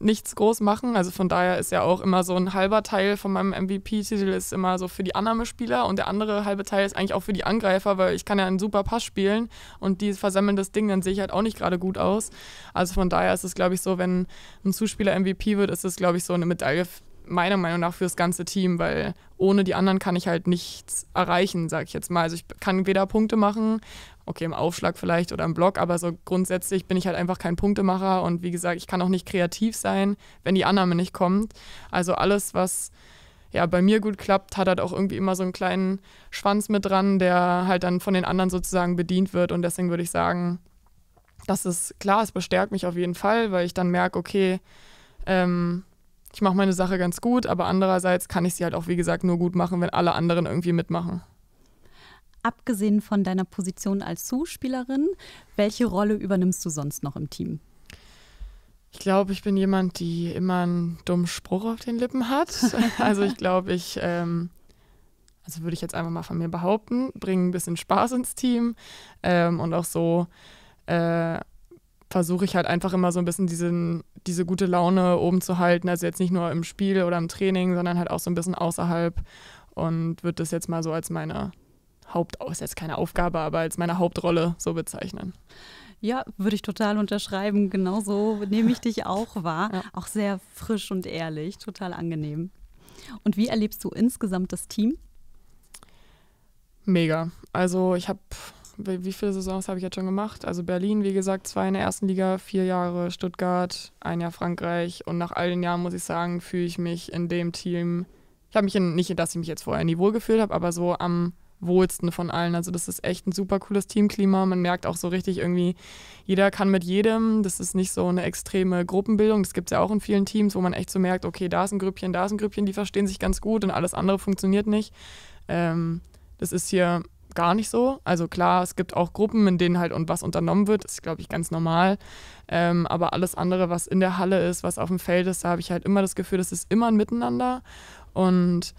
nichts groß machen. Also von daher ist ja auch immer so ein halber Teil von meinem MVP-Titel ist immer so für die Annahmespieler und der andere halbe Teil ist eigentlich auch für die Angreifer, weil ich kann ja einen super Pass spielen und die versammeln das Ding, dann sehe ich halt auch nicht gerade gut aus. Also von daher ist es, glaube ich, so, wenn ein Zuspieler MVP wird, ist es, glaube ich, so eine Medaille meiner Meinung nach fürs ganze Team, weil ohne die anderen kann ich halt nichts erreichen, sag ich jetzt mal. Also ich kann weder Punkte machen, okay, im Aufschlag vielleicht oder im Block, aber so grundsätzlich bin ich halt einfach kein Punktemacher und wie gesagt, ich kann auch nicht kreativ sein, wenn die Annahme nicht kommt. Also alles, was ja, bei mir gut klappt, hat halt auch irgendwie immer so einen kleinen Schwanz mit dran, der halt dann von den anderen sozusagen bedient wird. Und deswegen würde ich sagen, das ist klar, es bestärkt mich auf jeden Fall, weil ich dann merke, okay, ähm, ich mache meine Sache ganz gut, aber andererseits kann ich sie halt auch, wie gesagt, nur gut machen, wenn alle anderen irgendwie mitmachen. Abgesehen von deiner Position als Zuspielerin, welche Rolle übernimmst du sonst noch im Team? Ich glaube, ich bin jemand, die immer einen dummen Spruch auf den Lippen hat. Also ich glaube, ich, ähm, also würde ich jetzt einfach mal von mir behaupten, bringe ein bisschen Spaß ins Team ähm, und auch so äh, versuche ich halt einfach immer so ein bisschen diesen, diese gute Laune oben zu halten. Also jetzt nicht nur im Spiel oder im Training, sondern halt auch so ein bisschen außerhalb. Und würde das jetzt mal so als meine Haupt, oh, ist jetzt keine Aufgabe, aber als meine Hauptrolle so bezeichnen. Ja, würde ich total unterschreiben. Genauso nehme ich dich auch wahr. Ja. Auch sehr frisch und ehrlich, total angenehm. Und wie erlebst du insgesamt das Team? Mega. Also ich habe wie viele Saisons habe ich jetzt schon gemacht? Also Berlin, wie gesagt, zwei in der ersten Liga, vier Jahre Stuttgart, ein Jahr Frankreich. Und nach all den Jahren, muss ich sagen, fühle ich mich in dem Team. Ich habe mich in, nicht, dass ich mich jetzt vorher nie wohl gefühlt habe, aber so am wohlsten von allen. Also das ist echt ein super cooles Teamklima. Man merkt auch so richtig irgendwie, jeder kann mit jedem. Das ist nicht so eine extreme Gruppenbildung. Das gibt es ja auch in vielen Teams, wo man echt so merkt, okay, da ist ein Grüppchen, da ist ein Grüppchen, die verstehen sich ganz gut und alles andere funktioniert nicht. Ähm, das ist hier gar nicht so. Also klar, es gibt auch Gruppen, in denen halt und was unternommen wird, ist, glaube ich, ganz normal. Ähm, aber alles andere, was in der Halle ist, was auf dem Feld ist, da habe ich halt immer das Gefühl, das ist immer ein Miteinander. Und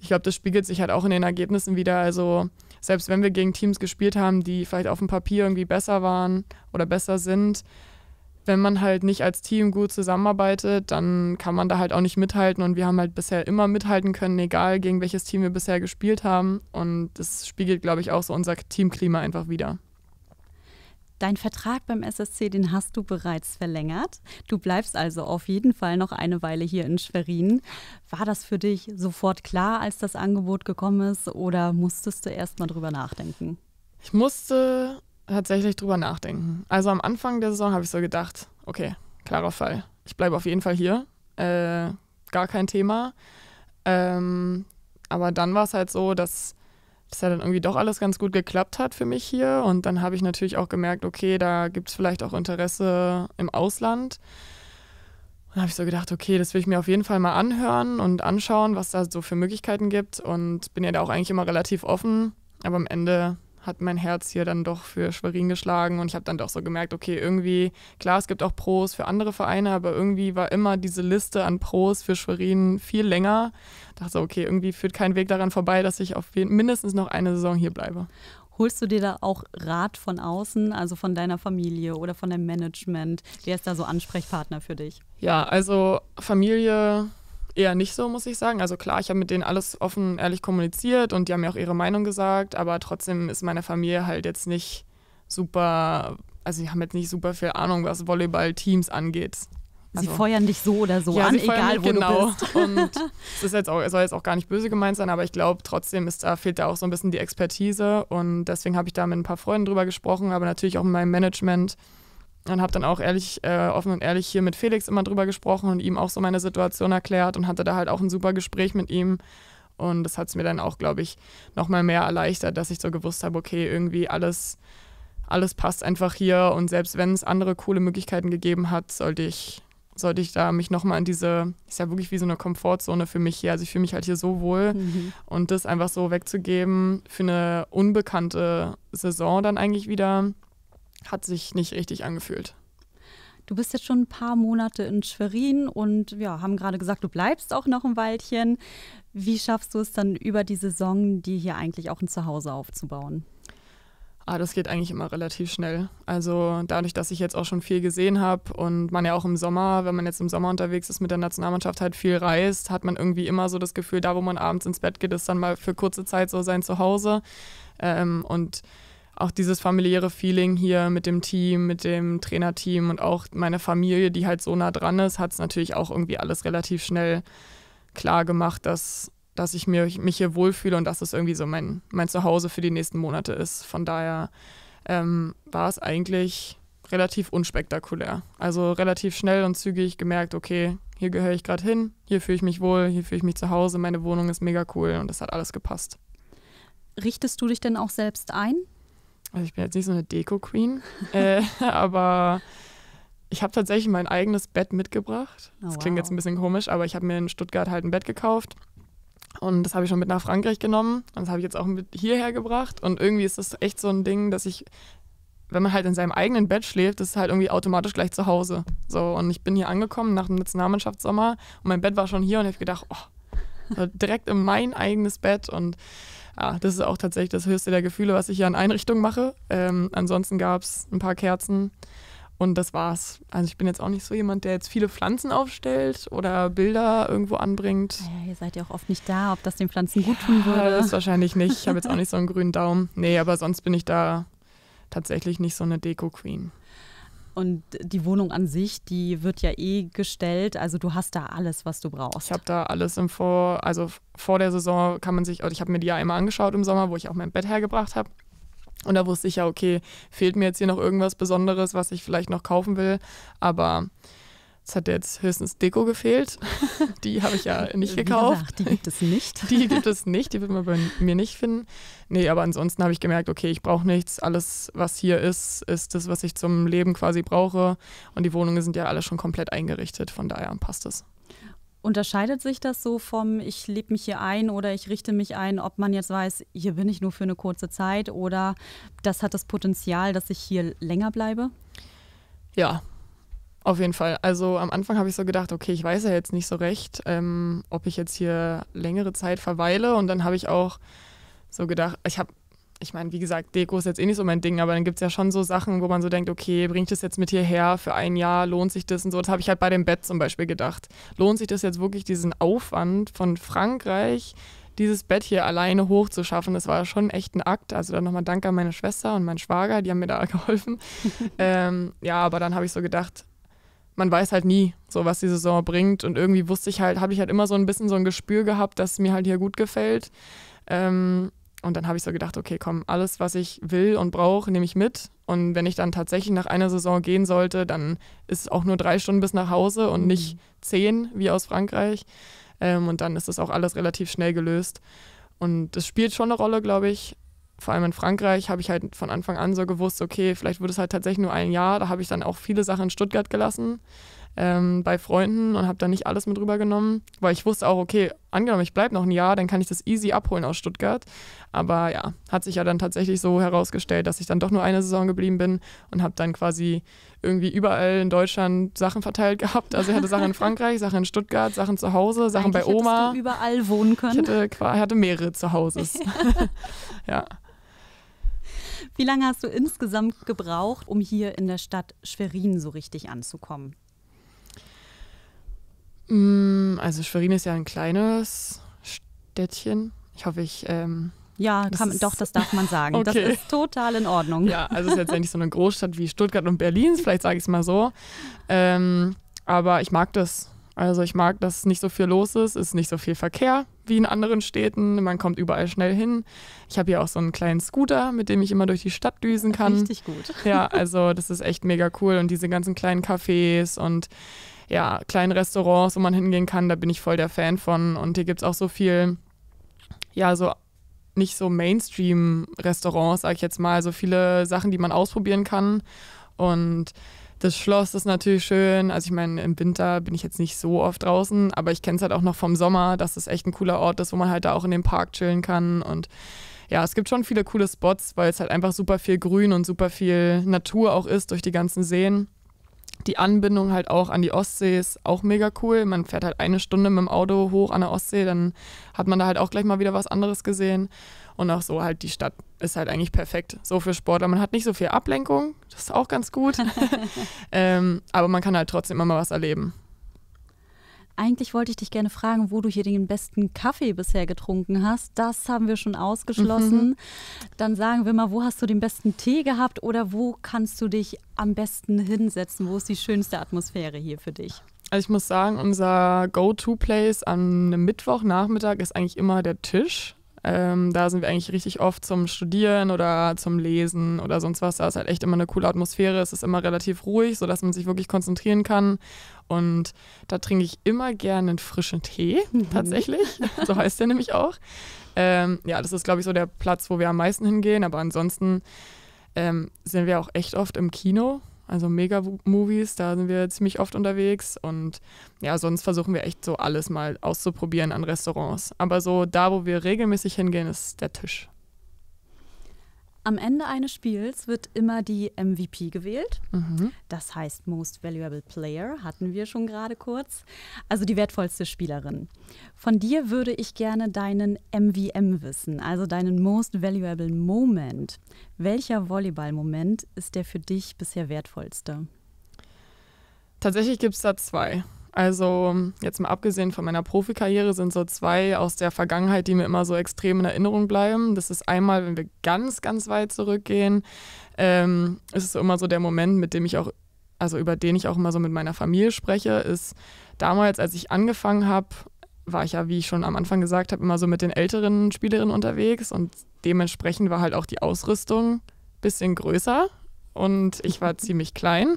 ich glaube, das spiegelt sich halt auch in den Ergebnissen wieder. Also selbst wenn wir gegen Teams gespielt haben, die vielleicht auf dem Papier irgendwie besser waren oder besser sind, wenn man halt nicht als Team gut zusammenarbeitet, dann kann man da halt auch nicht mithalten. Und wir haben halt bisher immer mithalten können, egal gegen welches Team wir bisher gespielt haben. Und das spiegelt, glaube ich, auch so unser Teamklima einfach wieder. Dein Vertrag beim SSC, den hast du bereits verlängert. Du bleibst also auf jeden Fall noch eine Weile hier in Schwerin. War das für dich sofort klar, als das Angebot gekommen ist, oder musstest du erst mal drüber nachdenken? Ich musste tatsächlich drüber nachdenken. Also am Anfang der Saison habe ich so gedacht, okay, klarer Fall. Ich bleibe auf jeden Fall hier. Äh, gar kein Thema. Ähm, aber dann war es halt so, dass das ja dann irgendwie doch alles ganz gut geklappt hat für mich hier. Und dann habe ich natürlich auch gemerkt, okay, da gibt es vielleicht auch Interesse im Ausland. Und dann habe ich so gedacht, okay, das will ich mir auf jeden Fall mal anhören und anschauen, was da so für Möglichkeiten gibt. Und bin ja da auch eigentlich immer relativ offen. Aber am Ende hat mein Herz hier dann doch für Schwerin geschlagen und ich habe dann doch so gemerkt, okay, irgendwie, klar, es gibt auch Pros für andere Vereine, aber irgendwie war immer diese Liste an Pros für Schwerin viel länger. Ich Dachte, so, okay, irgendwie führt kein Weg daran vorbei, dass ich auf mindestens noch eine Saison hier bleibe. Holst du dir da auch Rat von außen, also von deiner Familie oder von deinem Management? Wer ist da so Ansprechpartner für dich? Ja, also Familie eher nicht so, muss ich sagen. Also klar, ich habe mit denen alles offen, ehrlich kommuniziert und die haben mir auch ihre Meinung gesagt, aber trotzdem ist meine Familie halt jetzt nicht super, also sie haben jetzt nicht super viel Ahnung, was Volleyballteams angeht. Sie also feuern dich so oder so ja, an, egal wo genau. du bist. Und es jetzt auch, soll jetzt auch gar nicht böse gemeint sein, aber ich glaube, trotzdem ist da, fehlt da auch so ein bisschen die Expertise. Und deswegen habe ich da mit ein paar Freunden drüber gesprochen, aber natürlich auch mit meinem Management und habe dann auch ehrlich, äh, offen und ehrlich hier mit Felix immer drüber gesprochen und ihm auch so meine Situation erklärt und hatte da halt auch ein super Gespräch mit ihm. Und das hat es mir dann auch, glaube ich, nochmal mehr erleichtert, dass ich so gewusst habe, okay, irgendwie alles, alles passt einfach hier. Und selbst wenn es andere coole Möglichkeiten gegeben hat, sollte ich, sollte ich da mich nochmal in diese, ist ja wirklich wie so eine Komfortzone für mich hier. Also ich fühle mich halt hier so wohl. Mhm. Und das einfach so wegzugeben für eine unbekannte Saison dann eigentlich wieder hat sich nicht richtig angefühlt. Du bist jetzt schon ein paar Monate in Schwerin und ja, haben gerade gesagt, du bleibst auch noch ein Weilchen. Wie schaffst du es dann über die Saison, die hier eigentlich auch ein Zuhause aufzubauen? Ah, das geht eigentlich immer relativ schnell. Also dadurch, dass ich jetzt auch schon viel gesehen habe und man ja auch im Sommer, wenn man jetzt im Sommer unterwegs ist mit der Nationalmannschaft, halt viel reist, hat man irgendwie immer so das Gefühl, da wo man abends ins Bett geht, ist dann mal für kurze Zeit so sein Zuhause. Ähm, und auch dieses familiäre Feeling hier mit dem Team, mit dem Trainerteam und auch meine Familie, die halt so nah dran ist, hat es natürlich auch irgendwie alles relativ schnell klar gemacht, dass, dass ich mir, mich hier wohlfühle und dass es irgendwie so mein, mein Zuhause für die nächsten Monate ist. Von daher ähm, war es eigentlich relativ unspektakulär. Also relativ schnell und zügig gemerkt, okay, hier gehöre ich gerade hin, hier fühle ich mich wohl, hier fühle ich mich zu Hause, meine Wohnung ist mega cool und das hat alles gepasst. Richtest du dich denn auch selbst ein? also ich bin jetzt nicht so eine Deko-Queen, äh, aber ich habe tatsächlich mein eigenes Bett mitgebracht. Oh, das klingt wow. jetzt ein bisschen komisch, aber ich habe mir in Stuttgart halt ein Bett gekauft. Und das habe ich schon mit nach Frankreich genommen. Und das habe ich jetzt auch mit hierher gebracht. Und irgendwie ist das echt so ein Ding, dass ich, wenn man halt in seinem eigenen Bett schläft, ist es halt irgendwie automatisch gleich zu Hause. So, und ich bin hier angekommen nach dem Nationalmannschaftsommer und mein Bett war schon hier und ich habe gedacht, oh, direkt in mein eigenes Bett. Und ja, ah, das ist auch tatsächlich das höchste der Gefühle, was ich hier an Einrichtungen mache. Ähm, ansonsten gab es ein paar Kerzen und das war's. Also ich bin jetzt auch nicht so jemand, der jetzt viele Pflanzen aufstellt oder Bilder irgendwo anbringt. Ja, ihr seid ja auch oft nicht da, ob das den Pflanzen gut tun würde. Ja, das ist wahrscheinlich nicht. Ich habe jetzt auch nicht so einen grünen Daumen. Nee, aber sonst bin ich da tatsächlich nicht so eine Deko-Queen. Und die Wohnung an sich, die wird ja eh gestellt. Also du hast da alles, was du brauchst. Ich habe da alles im Vor, also vor der Saison kann man sich, ich habe mir die ja einmal angeschaut im Sommer, wo ich auch mein Bett hergebracht habe. Und da wusste ich ja, okay, fehlt mir jetzt hier noch irgendwas Besonderes, was ich vielleicht noch kaufen will. Aber es hat jetzt höchstens Deko gefehlt. Die habe ich ja nicht gekauft. Gesagt, die gibt es nicht. Die gibt es nicht, die wird man bei mir nicht finden. Nee, aber ansonsten habe ich gemerkt, okay, ich brauche nichts. Alles, was hier ist, ist das, was ich zum Leben quasi brauche. Und die Wohnungen sind ja alle schon komplett eingerichtet, von daher passt es. Unterscheidet sich das so vom, ich lebe mich hier ein oder ich richte mich ein, ob man jetzt weiß, hier bin ich nur für eine kurze Zeit oder das hat das Potenzial, dass ich hier länger bleibe? Ja, auf jeden Fall. Also am Anfang habe ich so gedacht, okay, ich weiß ja jetzt nicht so recht, ähm, ob ich jetzt hier längere Zeit verweile. Und dann habe ich auch so gedacht, ich habe, ich meine, wie gesagt, Deko ist jetzt eh nicht so mein Ding, aber dann gibt es ja schon so Sachen, wo man so denkt, okay, bringe ich das jetzt mit hierher für ein Jahr, lohnt sich das und so. Das habe ich halt bei dem Bett zum Beispiel gedacht. Lohnt sich das jetzt wirklich, diesen Aufwand von Frankreich, dieses Bett hier alleine hochzuschaffen? Das war schon echt ein Akt. Also dann nochmal Danke an meine Schwester und meinen Schwager, die haben mir da geholfen. ähm, ja, aber dann habe ich so gedacht, man weiß halt nie, so was die Saison bringt. Und irgendwie wusste ich halt, habe ich halt immer so ein bisschen so ein Gespür gehabt, dass mir halt hier gut gefällt. Ähm, und dann habe ich so gedacht, okay, komm, alles, was ich will und brauche, nehme ich mit. Und wenn ich dann tatsächlich nach einer Saison gehen sollte, dann ist es auch nur drei Stunden bis nach Hause und mhm. nicht zehn, wie aus Frankreich. Ähm, und dann ist das auch alles relativ schnell gelöst. Und das spielt schon eine Rolle, glaube ich vor allem in Frankreich, habe ich halt von Anfang an so gewusst, okay, vielleicht wird es halt tatsächlich nur ein Jahr. Da habe ich dann auch viele Sachen in Stuttgart gelassen ähm, bei Freunden und habe dann nicht alles mit rübergenommen, weil ich wusste auch, okay, angenommen, ich bleibe noch ein Jahr, dann kann ich das easy abholen aus Stuttgart. Aber ja, hat sich ja dann tatsächlich so herausgestellt, dass ich dann doch nur eine Saison geblieben bin und habe dann quasi irgendwie überall in Deutschland Sachen verteilt gehabt. Also ich hatte Sachen in Frankreich, Sachen in Stuttgart, Sachen zu Hause, Sachen Eigentlich bei Oma. Du überall wohnen können. Ich hatte, hatte mehrere Hause. ja. Wie lange hast du insgesamt gebraucht, um hier in der Stadt Schwerin so richtig anzukommen? Mm, also Schwerin ist ja ein kleines Städtchen. Ich hoffe, ich. Ähm, ja, das doch, das darf man sagen. okay. Das ist total in Ordnung. Ja, also es ist jetzt nicht so eine Großstadt wie Stuttgart und Berlin, vielleicht sage ich es mal so. Ähm, aber ich mag das also ich mag, dass nicht so viel los ist, ist nicht so viel Verkehr wie in anderen Städten. Man kommt überall schnell hin. Ich habe hier auch so einen kleinen Scooter, mit dem ich immer durch die Stadt düsen kann. Richtig gut. Ja, also das ist echt mega cool. Und diese ganzen kleinen Cafés und ja, kleinen Restaurants, wo man hingehen kann, da bin ich voll der Fan von. Und hier gibt es auch so viel, ja, so nicht so Mainstream-Restaurants, sag ich jetzt mal, so viele Sachen, die man ausprobieren kann. Und das Schloss ist natürlich schön. Also ich meine, im Winter bin ich jetzt nicht so oft draußen, aber ich kenne es halt auch noch vom Sommer, dass es echt ein cooler Ort ist, wo man halt da auch in dem Park chillen kann. Und ja, es gibt schon viele coole Spots, weil es halt einfach super viel Grün und super viel Natur auch ist durch die ganzen Seen. Die Anbindung halt auch an die Ostsee ist auch mega cool. Man fährt halt eine Stunde mit dem Auto hoch an der Ostsee, dann hat man da halt auch gleich mal wieder was anderes gesehen. Und auch so halt die Stadt ist halt eigentlich perfekt, so für Sportler. Man hat nicht so viel Ablenkung, das ist auch ganz gut. ähm, aber man kann halt trotzdem immer mal was erleben. Eigentlich wollte ich dich gerne fragen, wo du hier den besten Kaffee bisher getrunken hast. Das haben wir schon ausgeschlossen. Mhm. Dann sagen wir mal, wo hast du den besten Tee gehabt oder wo kannst du dich am besten hinsetzen? Wo ist die schönste Atmosphäre hier für dich? Also ich muss sagen, unser Go-To-Place an einem Mittwochnachmittag ist eigentlich immer der Tisch. Ähm, da sind wir eigentlich richtig oft zum Studieren oder zum Lesen oder sonst was. Da ist halt echt immer eine coole Atmosphäre. Es ist immer relativ ruhig, sodass man sich wirklich konzentrieren kann. Und da trinke ich immer gerne einen frischen Tee, mhm. tatsächlich. so heißt der nämlich auch. Ähm, ja, das ist, glaube ich, so der Platz, wo wir am meisten hingehen. Aber ansonsten ähm, sind wir auch echt oft im Kino. Also Mega-Movies, da sind wir ziemlich oft unterwegs und ja, sonst versuchen wir echt so alles mal auszuprobieren an Restaurants. Aber so da, wo wir regelmäßig hingehen, ist der Tisch. Am Ende eines Spiels wird immer die MVP gewählt. Mhm. Das heißt Most Valuable Player, hatten wir schon gerade kurz. Also die wertvollste Spielerin. Von dir würde ich gerne deinen MVM wissen, also deinen Most Valuable Moment. Welcher Volleyball-Moment ist der für dich bisher wertvollste? Tatsächlich gibt es da zwei. Also jetzt mal abgesehen von meiner Profikarriere sind so zwei aus der Vergangenheit, die mir immer so extrem in Erinnerung bleiben. Das ist einmal, wenn wir ganz, ganz weit zurückgehen, ähm, ist es immer so der Moment, mit dem ich auch, also über den ich auch immer so mit meiner Familie spreche, ist damals, als ich angefangen habe, war ich ja, wie ich schon am Anfang gesagt habe, immer so mit den älteren Spielerinnen unterwegs und dementsprechend war halt auch die Ausrüstung bisschen größer und ich war ziemlich klein.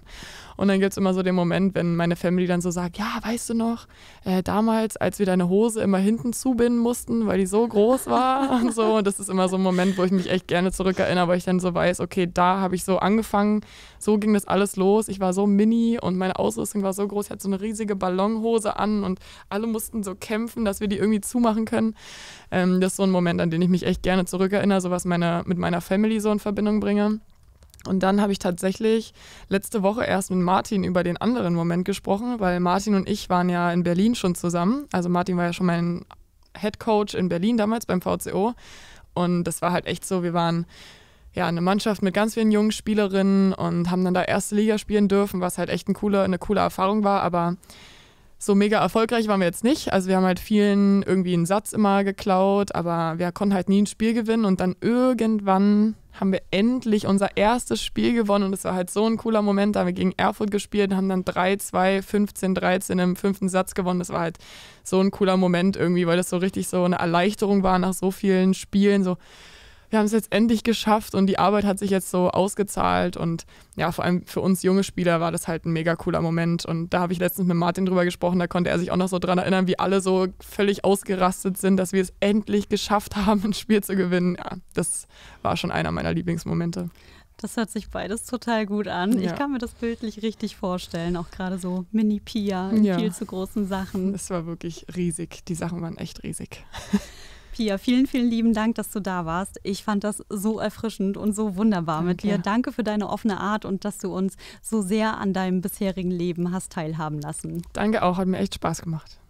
Und dann gibt es immer so den Moment, wenn meine Family dann so sagt, ja, weißt du noch, äh, damals, als wir deine Hose immer hinten zubinden mussten, weil die so groß war und so. Und das ist immer so ein Moment, wo ich mich echt gerne zurückerinnere, weil ich dann so weiß, okay, da habe ich so angefangen, so ging das alles los. Ich war so mini und meine Ausrüstung war so groß, ich hatte so eine riesige Ballonhose an und alle mussten so kämpfen, dass wir die irgendwie zumachen können. Ähm, das ist so ein Moment, an den ich mich echt gerne zurückerinnere, so was meine, mit meiner Family so in Verbindung bringe. Und dann habe ich tatsächlich letzte Woche erst mit Martin über den anderen Moment gesprochen, weil Martin und ich waren ja in Berlin schon zusammen. Also Martin war ja schon mein Head Coach in Berlin damals beim VCO. Und das war halt echt so, wir waren ja eine Mannschaft mit ganz vielen jungen Spielerinnen und haben dann da erste Liga spielen dürfen, was halt echt ein coole, eine coole Erfahrung war. Aber so mega erfolgreich waren wir jetzt nicht. Also wir haben halt vielen irgendwie einen Satz immer geklaut, aber wir konnten halt nie ein Spiel gewinnen. Und dann irgendwann haben wir endlich unser erstes Spiel gewonnen und es war halt so ein cooler Moment. Da haben wir gegen Erfurt gespielt, und haben dann 3-2, 15-13 im fünften Satz gewonnen. Das war halt so ein cooler Moment irgendwie, weil das so richtig so eine Erleichterung war nach so vielen Spielen. So, wir haben es jetzt endlich geschafft und die Arbeit hat sich jetzt so ausgezahlt. Und ja, vor allem für uns junge Spieler war das halt ein mega cooler Moment. Und da habe ich letztens mit Martin drüber gesprochen, da konnte er sich auch noch so dran erinnern, wie alle so völlig ausgerastet sind, dass wir es endlich geschafft haben, ein Spiel zu gewinnen. Ja, das war schon einer meiner Lieblingsmomente. Das hört sich beides total gut an. Ja. Ich kann mir das bildlich richtig vorstellen. Auch gerade so Mini-Pia in ja. viel zu großen Sachen. Es war wirklich riesig. Die Sachen waren echt riesig. Pia, vielen, vielen lieben Dank, dass du da warst. Ich fand das so erfrischend und so wunderbar Danke. mit dir. Danke für deine offene Art und dass du uns so sehr an deinem bisherigen Leben hast teilhaben lassen. Danke auch, hat mir echt Spaß gemacht.